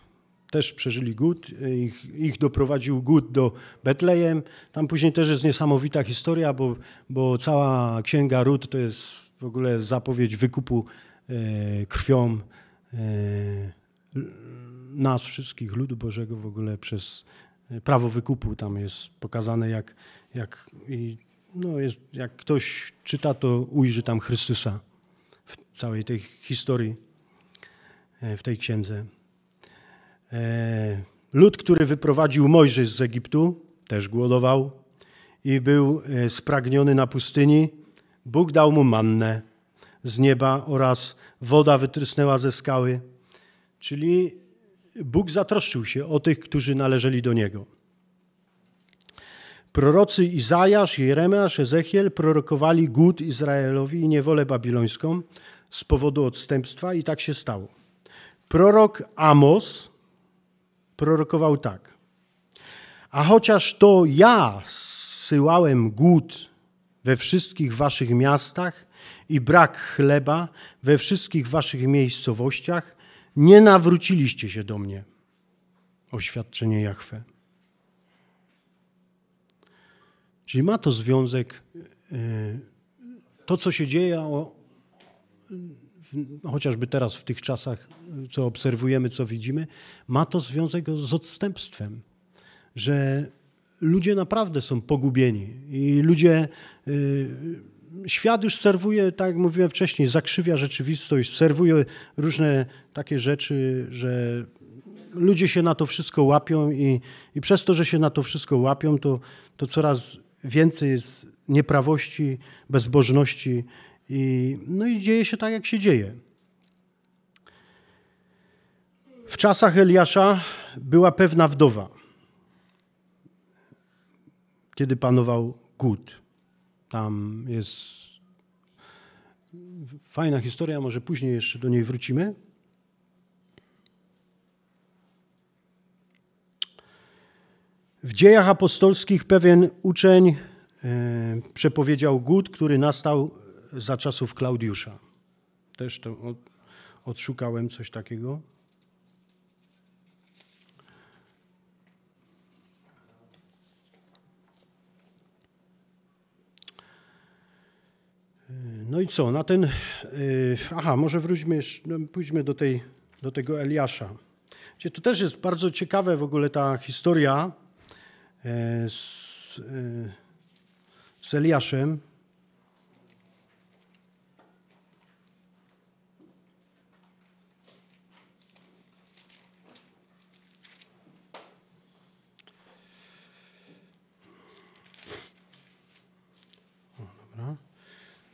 też przeżyli głód, e, ich, ich doprowadził głód do Betlejem. Tam później też jest niesamowita historia, bo, bo cała księga Rut to jest w ogóle zapowiedź wykupu e, krwią e, nas wszystkich, ludu Bożego w ogóle przez e, prawo wykupu. Tam jest pokazane jak, jak, i, no jest, jak ktoś czyta, to ujrzy tam Chrystusa w całej tej historii, e, w tej księdze. E, lud, który wyprowadził Mojżesz z Egiptu, też głodował i był e, spragniony na pustyni. Bóg dał mu mannę z nieba oraz woda wytrysnęła ze skały. Czyli Bóg zatroszczył się o tych, którzy należeli do Niego. Prorocy Izajasz, Jeremiasz, Ezechiel prorokowali głód Izraelowi i niewolę babilońską z powodu odstępstwa i tak się stało. Prorok Amos prorokował tak. A chociaż to ja syłałem głód we wszystkich waszych miastach i brak chleba we wszystkich waszych miejscowościach, nie nawróciliście się do mnie. Oświadczenie Jachwe. Czyli ma to związek, y, to co się dzieje o? chociażby teraz w tych czasach, co obserwujemy, co widzimy, ma to związek z odstępstwem, że ludzie naprawdę są pogubieni i ludzie. Y, świat już serwuje, tak jak mówiłem wcześniej, zakrzywia rzeczywistość, serwuje różne takie rzeczy, że ludzie się na to wszystko łapią i, i przez to, że się na to wszystko łapią, to, to coraz więcej jest nieprawości, bezbożności i, no i dzieje się tak, jak się dzieje. W czasach Eliasza była pewna wdowa, kiedy panował głód. Tam jest fajna historia, może później jeszcze do niej wrócimy. W dziejach apostolskich pewien uczeń e, przepowiedział głód, który nastał za czasów Klaudiusza. Też to od, odszukałem coś takiego. E, no i co, na ten. E, aha, może wróćmy, no, pójdźmy do, tej, do tego Eliasza. Gdzie to też jest bardzo ciekawe w ogóle ta historia e, z, z Eliaszem.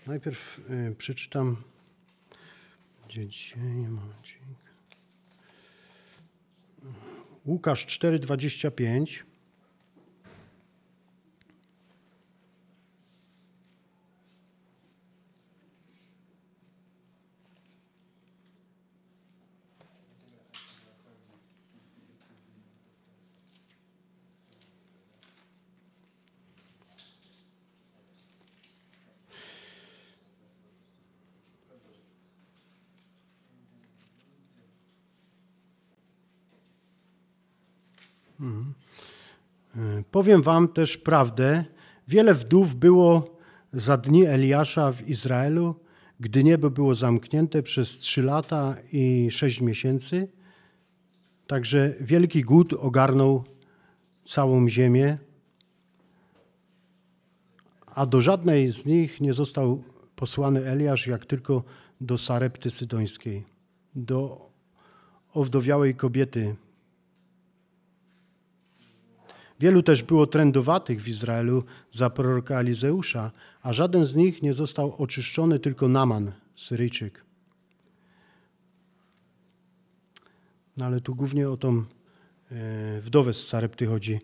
Najpierw y, przeczytam, gdzie dzisiaj Łukasz 4,25. Powiem wam też prawdę, wiele wdów było za dni Eliasza w Izraelu, gdy niebo było zamknięte przez trzy lata i sześć miesięcy. Także wielki głód ogarnął całą ziemię, a do żadnej z nich nie został posłany Eliasz, jak tylko do Sarepty Sydońskiej, do owdowiałej kobiety, Wielu też było trędowatych w Izraelu za proroka Elizeusza, a żaden z nich nie został oczyszczony, tylko Naman, Syryjczyk. No ale tu głównie o tą e, wdowę z Sarepty chodzi.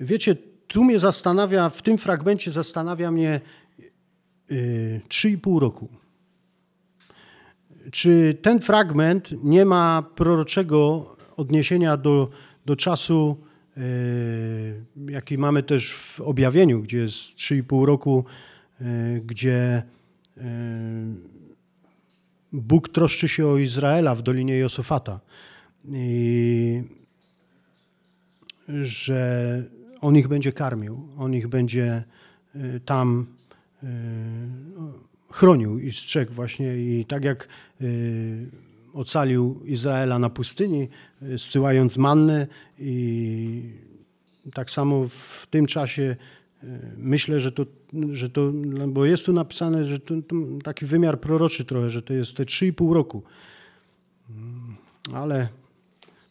Wiecie, tu mnie zastanawia, w tym fragmencie zastanawia mnie e, trzy i pół roku. Czy ten fragment nie ma proroczego odniesienia do, do czasu Yy, jaki mamy też w objawieniu, gdzie jest 3,5 roku, yy, gdzie yy, Bóg troszczy się o Izraela w Dolinie Josofata. I że on ich będzie karmił, on ich będzie tam chronił i strzegł właśnie. I tak jak ocalił Izraela na pustyni, e, zsyłając manny i tak samo w tym czasie e, myślę, że to, że to no bo jest tu napisane, że to, to taki wymiar proroczy trochę, że to jest te 3,5 roku. Mm, ale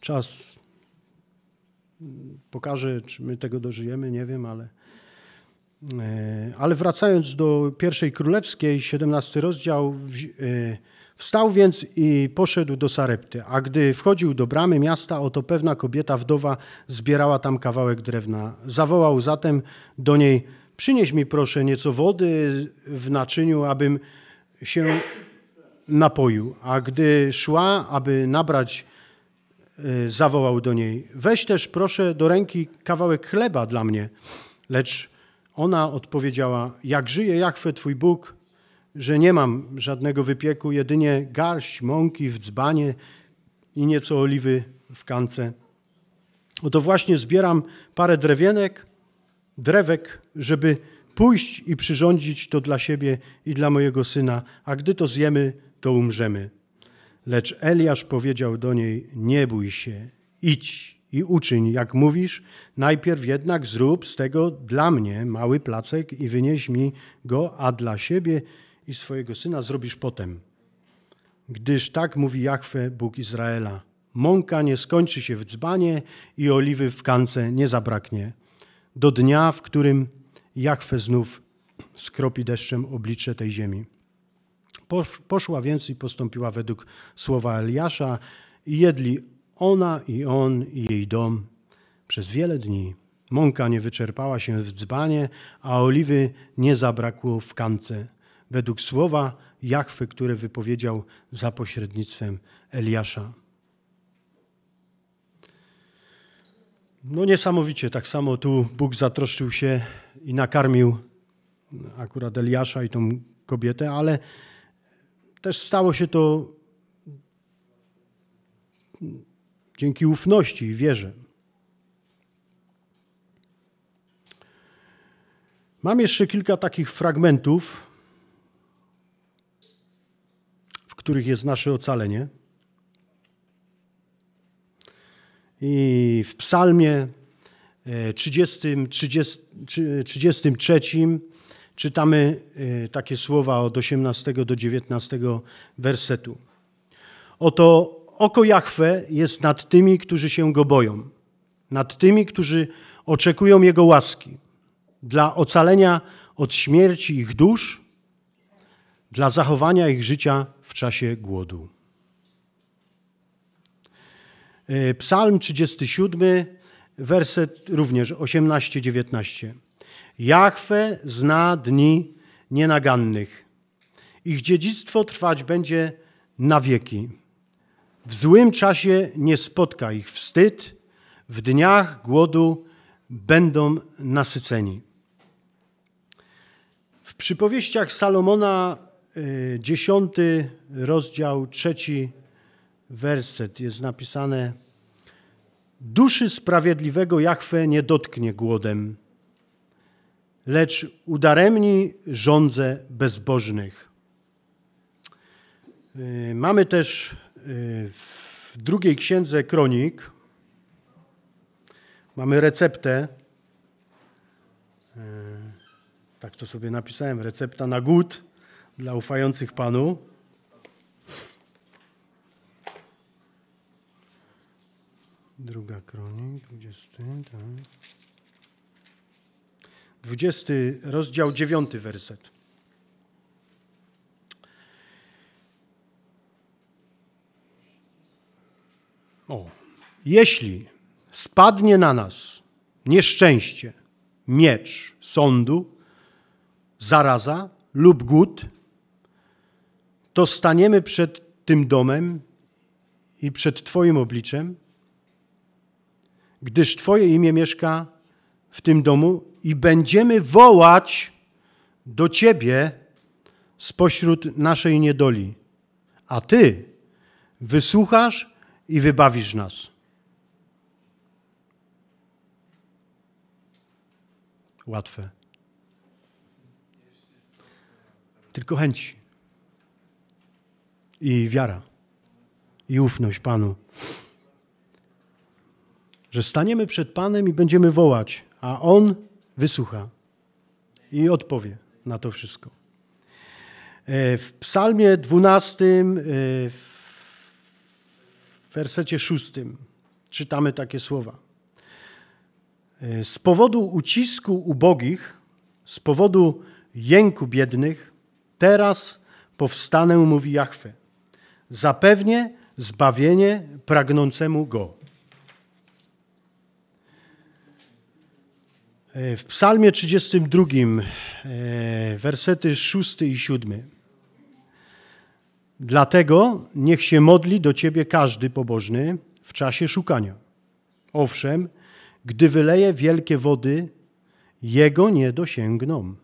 czas pokaże, czy my tego dożyjemy, nie wiem, ale... E, ale wracając do pierwszej królewskiej, 17 rozdział, Wstał więc i poszedł do Sarepty, a gdy wchodził do bramy miasta, oto pewna kobieta wdowa zbierała tam kawałek drewna. Zawołał zatem do niej, przynieś mi proszę nieco wody w naczyniu, abym się napoił. A gdy szła, aby nabrać, y, zawołał do niej, weź też proszę do ręki kawałek chleba dla mnie. Lecz ona odpowiedziała, jak żyje Jachwę Twój Bóg, że nie mam żadnego wypieku, jedynie garść mąki w dzbanie i nieco oliwy w kance. Oto no właśnie zbieram parę drewienek, drewek, żeby pójść i przyrządzić to dla siebie i dla mojego syna, a gdy to zjemy, to umrzemy. Lecz Eliasz powiedział do niej: Nie bój się, idź i uczyń, jak mówisz, najpierw jednak zrób z tego dla mnie mały placek i wynieś mi go, a dla siebie i swojego syna zrobisz potem. Gdyż tak mówi Jahwe, Bóg Izraela. Mąka nie skończy się w dzbanie i oliwy w kance nie zabraknie. Do dnia, w którym Jahwe znów skropi deszczem oblicze tej ziemi. Poszła więc i postąpiła według słowa Eliasza i jedli ona i on i jej dom przez wiele dni. Mąka nie wyczerpała się w dzbanie, a oliwy nie zabrakło w kance według słowa Jachwy, które wypowiedział za pośrednictwem Eliasza. No niesamowicie, tak samo tu Bóg zatroszczył się i nakarmił akurat Eliasza i tą kobietę, ale też stało się to dzięki ufności i wierze. Mam jeszcze kilka takich fragmentów, których jest nasze ocalenie. I w Psalmie 30, 30, 33 czytamy e, takie słowa od 18 do 19 wersetu. Oto oko Jahwe jest nad tymi, którzy się go boją, nad tymi, którzy oczekują jego łaski, dla ocalenia od śmierci ich dusz, dla zachowania ich życia w czasie głodu. E, Psalm 37, werset również 18-19. Jachwę zna dni nienagannych. Ich dziedzictwo trwać będzie na wieki. W złym czasie nie spotka ich wstyd, w dniach głodu będą nasyceni. W przypowieściach Salomona Y, dziesiąty rozdział, trzeci werset jest napisane Duszy sprawiedliwego Jachwę nie dotknie głodem, lecz udaremni żądze bezbożnych. Y, mamy też y, w drugiej księdze kronik, mamy receptę, tak to sobie napisałem, recepta na głód dla ufających Panu. Druga kronik, dwudziesty tak. 20 rozdział, dziewiąty werset. O, jeśli spadnie na nas nieszczęście, miecz sądu, zaraza lub głód, to staniemy przed tym domem i przed Twoim obliczem, gdyż Twoje imię mieszka w tym domu i będziemy wołać do Ciebie spośród naszej niedoli, a Ty wysłuchasz i wybawisz nas. Łatwe. Tylko chęci i wiara i ufność Panu. Że staniemy przed Panem i będziemy wołać, a On wysłucha i odpowie na to wszystko. E, w Psalmie 12, e, w wersecie 6 czytamy takie słowa. E, z powodu ucisku ubogich, z powodu jęku biednych, teraz powstanę, mówi Jachwę zapewnie zbawienie pragnącemu go. E, w Psalmie 32, e, wersety 6 i 7. Dlatego niech się modli do ciebie każdy pobożny w czasie szukania. Owszem, gdy wyleje wielkie wody, jego nie dosięgną.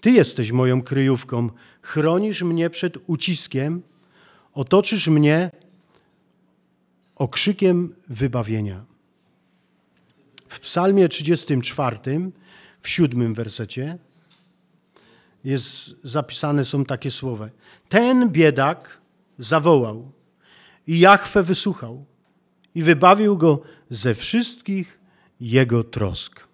Ty jesteś moją kryjówką, chronisz mnie przed uciskiem Otoczysz mnie okrzykiem wybawienia. W Psalmie 34, w siódmym wersecie, jest, zapisane są takie słowa. Ten biedak zawołał i Jachwę wysłuchał i wybawił go ze wszystkich jego trosk.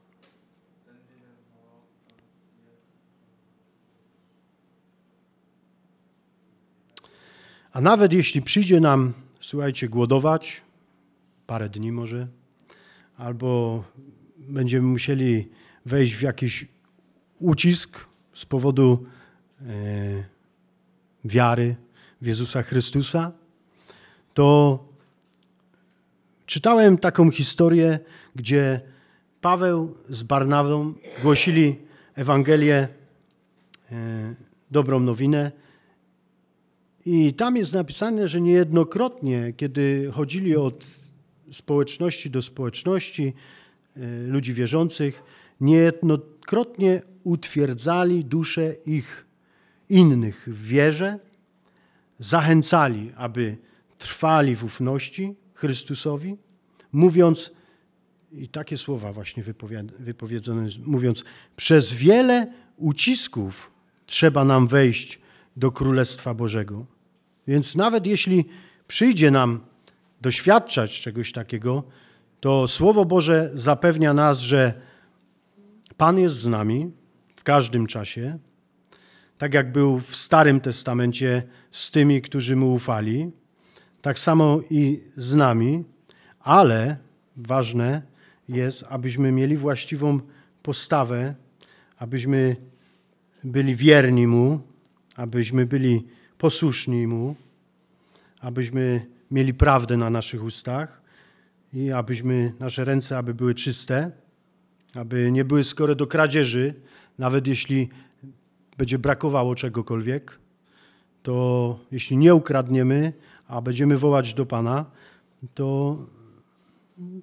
A nawet jeśli przyjdzie nam, słuchajcie, głodować, parę dni może, albo będziemy musieli wejść w jakiś ucisk z powodu e, wiary w Jezusa Chrystusa, to czytałem taką historię, gdzie Paweł z Barnawą głosili Ewangelię, e, dobrą nowinę i tam jest napisane, że niejednokrotnie, kiedy chodzili od społeczności do społeczności, e, ludzi wierzących, niejednokrotnie utwierdzali dusze ich innych w wierze, zachęcali, aby trwali w ufności Chrystusowi, mówiąc, i takie słowa właśnie wypowiedzone, mówiąc, przez wiele ucisków trzeba nam wejść do Królestwa Bożego. Więc nawet jeśli przyjdzie nam doświadczać czegoś takiego, to Słowo Boże zapewnia nas, że Pan jest z nami w każdym czasie, tak jak był w Starym Testamencie z tymi, którzy mu ufali, tak samo i z nami, ale ważne jest, abyśmy mieli właściwą postawę, abyśmy byli wierni mu, abyśmy byli posłuszni Mu, abyśmy mieli prawdę na naszych ustach i abyśmy nasze ręce, aby były czyste, aby nie były skore do kradzieży, nawet jeśli będzie brakowało czegokolwiek, to jeśli nie ukradniemy, a będziemy wołać do Pana, to,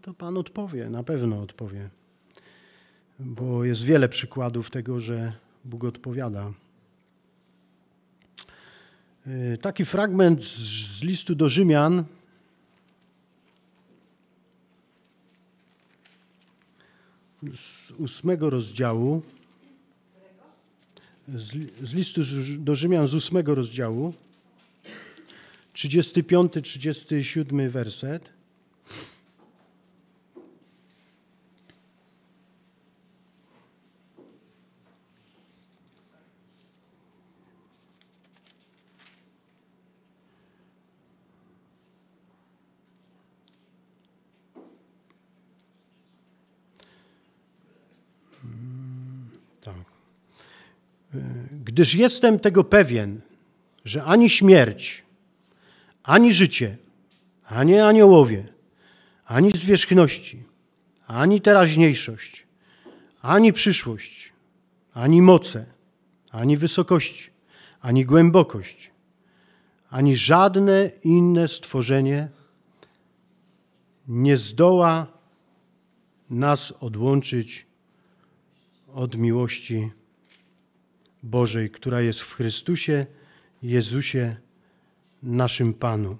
to Pan odpowie, na pewno odpowie. Bo jest wiele przykładów tego, że Bóg odpowiada. Y, taki fragment z listu do Rzymian. Z ósmego rozdziału. Z, z listu do Rzymian z ósmego rozdziału. 35-37 werset. E, gdyż jestem tego pewien, że ani śmierć, ani życie, ani aniołowie, ani zwierzchności, ani teraźniejszość, ani przyszłość, ani moce, ani wysokość, ani głębokość, ani żadne inne stworzenie nie zdoła nas odłączyć od miłości Bożej, która jest w Chrystusie, Jezusie, naszym Panu.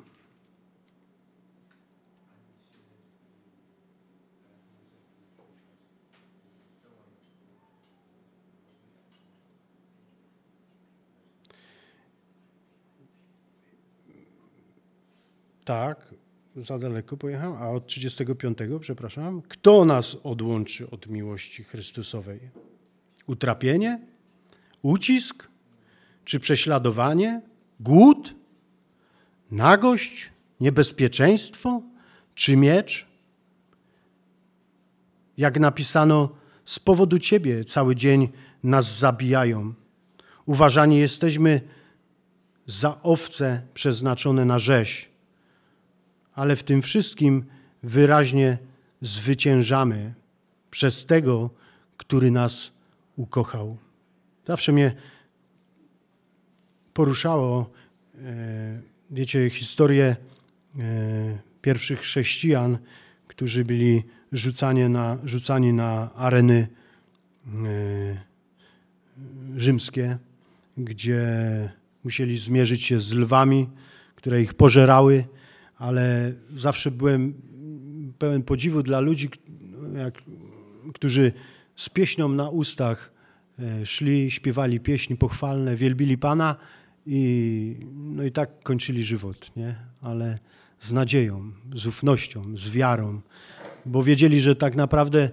Tak, za daleko pojechałem, a od 35, przepraszam. Kto nas odłączy od miłości Chrystusowej? Utrapienie? ucisk, czy prześladowanie, głód, nagość, niebezpieczeństwo, czy miecz? Jak napisano, z powodu Ciebie cały dzień nas zabijają. Uważani jesteśmy za owce przeznaczone na rzeź, ale w tym wszystkim wyraźnie zwyciężamy przez tego, który nas ukochał. Zawsze mnie poruszało, e, wiecie, historię e, pierwszych chrześcijan, którzy byli rzucani na, rzucani na areny e, rzymskie, gdzie musieli zmierzyć się z lwami, które ich pożerały, ale zawsze byłem pełen podziwu dla ludzi, jak, którzy z pieśnią na ustach E, szli, śpiewali pieśni pochwalne, wielbili Pana i, no i tak kończyli żywot, nie? ale z nadzieją, z ufnością, z wiarą, bo wiedzieli, że tak naprawdę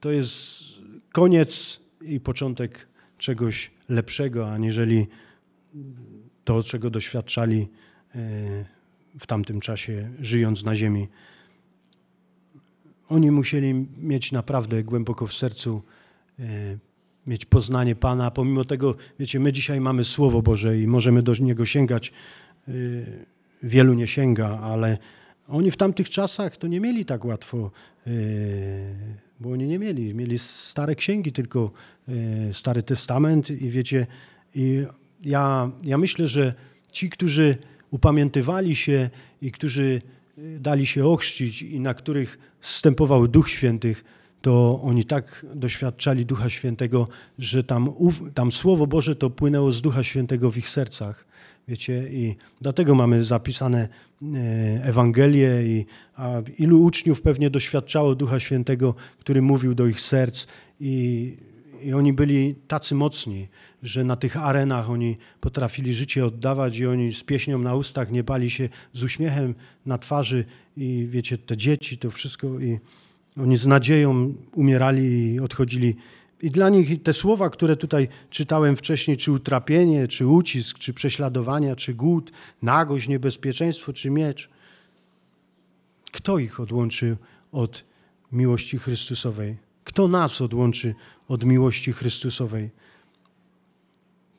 to jest koniec i początek czegoś lepszego, aniżeli to, czego doświadczali e, w tamtym czasie, żyjąc na ziemi. Oni musieli mieć naprawdę głęboko w sercu e, mieć poznanie Pana, pomimo tego, wiecie, my dzisiaj mamy Słowo Boże i możemy do Niego sięgać. Y, wielu nie sięga, ale oni w tamtych czasach to nie mieli tak łatwo, y, bo oni nie mieli. Mieli stare księgi, tylko y, Stary Testament i wiecie, i ja, ja myślę, że ci, którzy upamiętywali się i którzy dali się ochrzcić i na których zstępował Duch Świętych, to oni tak doświadczali Ducha Świętego, że tam, tam Słowo Boże to płynęło z Ducha Świętego w ich sercach. Wiecie, i dlatego mamy zapisane e, Ewangelie, i, a ilu uczniów pewnie doświadczało Ducha Świętego, który mówił do ich serc, i, i oni byli tacy mocni, że na tych arenach oni potrafili życie oddawać, i oni z pieśnią na ustach nie bali się, z uśmiechem na twarzy, i wiecie, te dzieci, to wszystko. I, oni z nadzieją umierali i odchodzili. I dla nich te słowa, które tutaj czytałem wcześniej, czy utrapienie, czy ucisk, czy prześladowania, czy głód, nagość, niebezpieczeństwo, czy miecz, kto ich odłączy od miłości Chrystusowej? Kto nas odłączy od miłości Chrystusowej?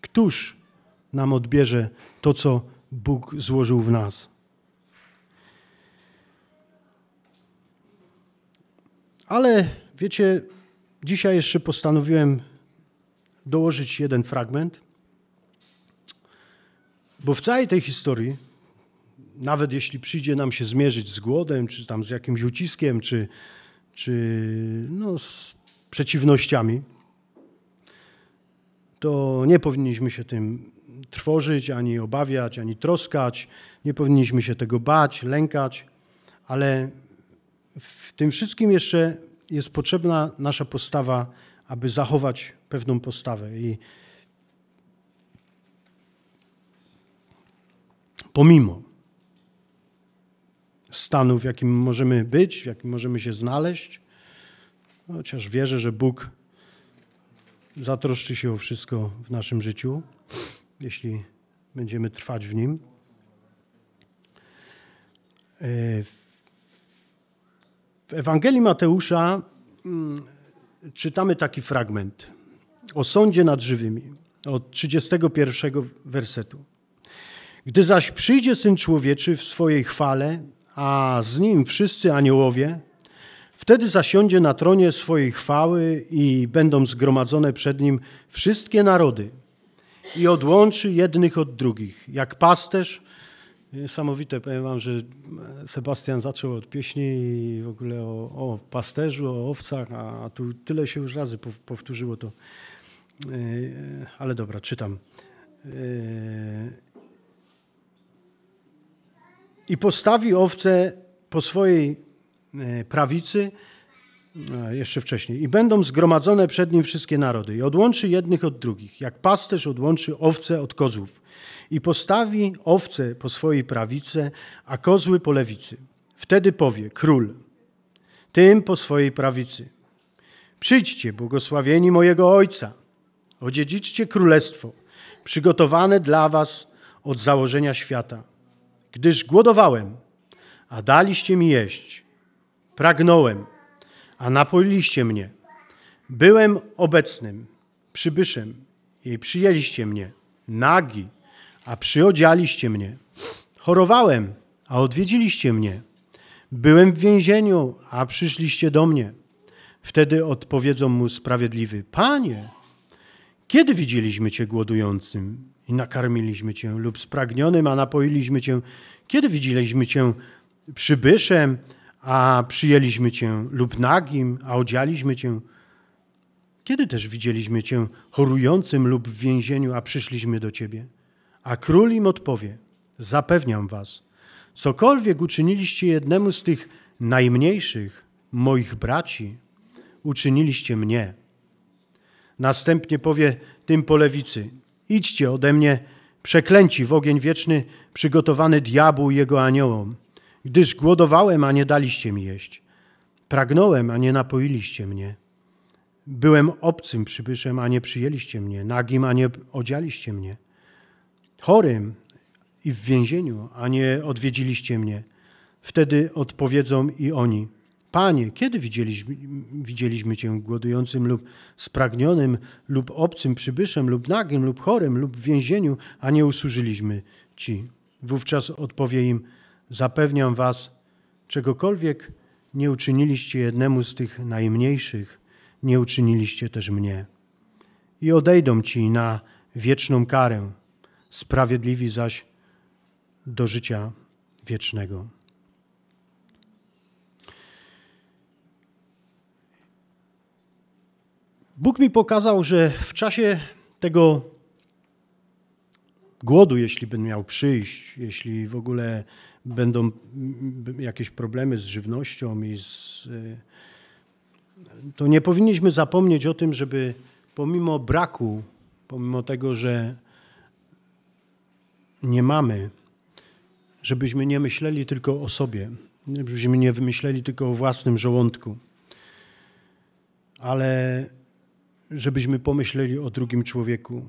Któż nam odbierze to, co Bóg złożył w nas? Ale wiecie, dzisiaj jeszcze postanowiłem dołożyć jeden fragment, bo w całej tej historii, nawet jeśli przyjdzie nam się zmierzyć z głodem, czy tam z jakimś uciskiem, czy, czy no, z przeciwnościami, to nie powinniśmy się tym trwożyć, ani obawiać, ani troskać, nie powinniśmy się tego bać, lękać, ale w tym wszystkim jeszcze jest potrzebna nasza postawa, aby zachować pewną postawę. I pomimo stanu, w jakim możemy być, w jakim możemy się znaleźć, chociaż wierzę, że Bóg zatroszczy się o wszystko w naszym życiu, jeśli będziemy trwać w Nim. E, w Ewangelii Mateusza mm, czytamy taki fragment o sądzie nad żywymi od 31 wersetu. Gdy zaś przyjdzie Syn Człowieczy w swojej chwale, a z nim wszyscy aniołowie, wtedy zasiądzie na tronie swojej chwały i będą zgromadzone przed nim wszystkie narody i odłączy jednych od drugich, jak pasterz Niesamowite, powiem wam, że e, Sebastian zaczął od pieśni i w ogóle o, o pasterzu, o owcach, a, tu tyle się już razy powtórzyło to. E, ale dobra, czytam. E, I postawi owce po swojej prawicy, jeszcze wcześniej, i będą zgromadzone przed nim wszystkie narody, i odłączy jednych od drugich, jak pasterz odłączy owce od kozłów i postawi owce po swojej prawicy, a kozły po lewicy. Wtedy powie król tym po swojej prawicy. Przyjdźcie, błogosławieni mojego Ojca, odziedziczcie królestwo, przygotowane dla was od założenia świata. Gdyż głodowałem, a daliście mi jeść. Pragnąłem, a napoiliście mnie. Byłem obecnym, przybyszem i przyjęliście mnie, nagi, a przyodzialiście mnie. Chorowałem, a odwiedziliście mnie. Byłem w więzieniu, a przyszliście do mnie. Wtedy odpowiedzą mu sprawiedliwy: Panie, kiedy widzieliśmy Cię głodującym i nakarmiliśmy Cię, lub spragnionym, a napoiliśmy Cię? Kiedy widzieliśmy Cię przybyszem, a przyjęliśmy Cię, lub nagim, a odzialiśmy Cię? Kiedy też widzieliśmy Cię chorującym lub w więzieniu, a przyszliśmy do Ciebie? A król im odpowie: Zapewniam was, cokolwiek uczyniliście jednemu z tych najmniejszych moich braci, uczyniliście mnie. Następnie powie tym po lewicy: Idźcie ode mnie, przeklęci w ogień wieczny, przygotowany diabłu i jego aniołom, gdyż głodowałem, a nie daliście mi jeść. Pragnąłem, a nie napoiliście mnie. Byłem obcym przybyszem, a nie przyjęliście mnie, nagim, a nie odzialiście mnie chorym i w więzieniu, a nie odwiedziliście mnie. Wtedy odpowiedzą i oni. Panie, kiedy widzieliśmy, widzieliśmy Cię głodującym lub spragnionym, lub obcym przybyszem, lub nagim, lub chorym, lub w więzieniu, a nie usłużyliśmy Ci? Wówczas odpowie im, zapewniam Was, czegokolwiek nie uczyniliście jednemu z tych najmniejszych, nie uczyniliście też mnie. I odejdą Ci na wieczną karę, sprawiedliwi zaś do życia wiecznego. Bóg mi pokazał, że w czasie tego głodu, jeśli bym miał przyjść, jeśli w ogóle będą jakieś problemy z żywnością i z, e, to nie powinniśmy zapomnieć o tym, żeby pomimo braku, pomimo tego, że nie mamy, żebyśmy nie myśleli tylko o sobie, żebyśmy nie wymyśleli tylko o własnym żołądku, ale żebyśmy pomyśleli o drugim człowieku.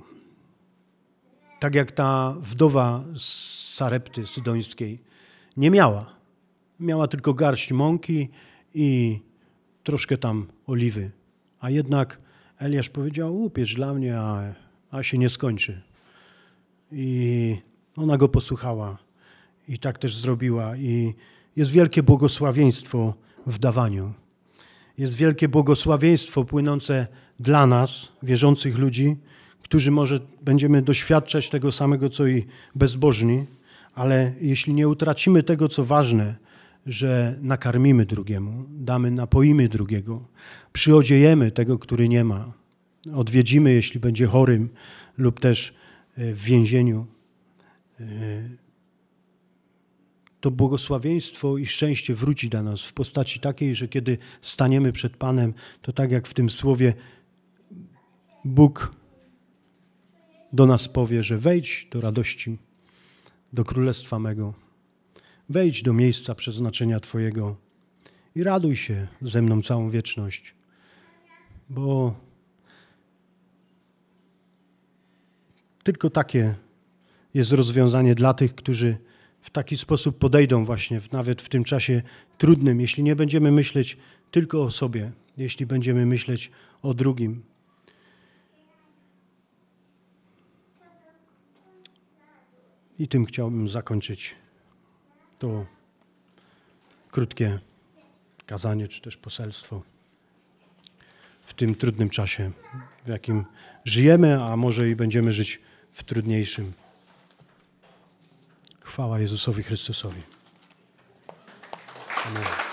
Tak jak ta wdowa z Sarepty sydońskiej nie miała. Miała tylko garść mąki i troszkę tam oliwy. A jednak Eliasz powiedział, upiecz dla mnie, a, a się nie skończy. I ona go posłuchała i tak też zrobiła. I jest wielkie błogosławieństwo w dawaniu. Jest wielkie błogosławieństwo płynące dla nas, wierzących ludzi, którzy może będziemy doświadczać tego samego, co i bezbożni, ale jeśli nie utracimy tego, co ważne, że nakarmimy drugiemu, damy, napoimy drugiego, przyodziejemy tego, który nie ma, odwiedzimy, jeśli będzie chorym lub też e, w więzieniu, Y, to błogosławieństwo i szczęście wróci do nas w postaci takiej, że kiedy staniemy przed Panem, to tak jak w tym słowie Bóg do nas powie, że wejdź do radości, do królestwa mego, wejdź do miejsca przeznaczenia Twojego i raduj się ze mną całą wieczność, bo tylko takie jest rozwiązanie dla tych, którzy w taki sposób podejdą właśnie nawet w tym czasie trudnym, jeśli nie będziemy myśleć tylko o sobie, jeśli będziemy myśleć o drugim. I tym chciałbym zakończyć to krótkie kazanie czy też poselstwo w tym trudnym czasie, w jakim żyjemy, a może i będziemy żyć w trudniejszym. Chwała Jezusowi Chrystusowi. Amen.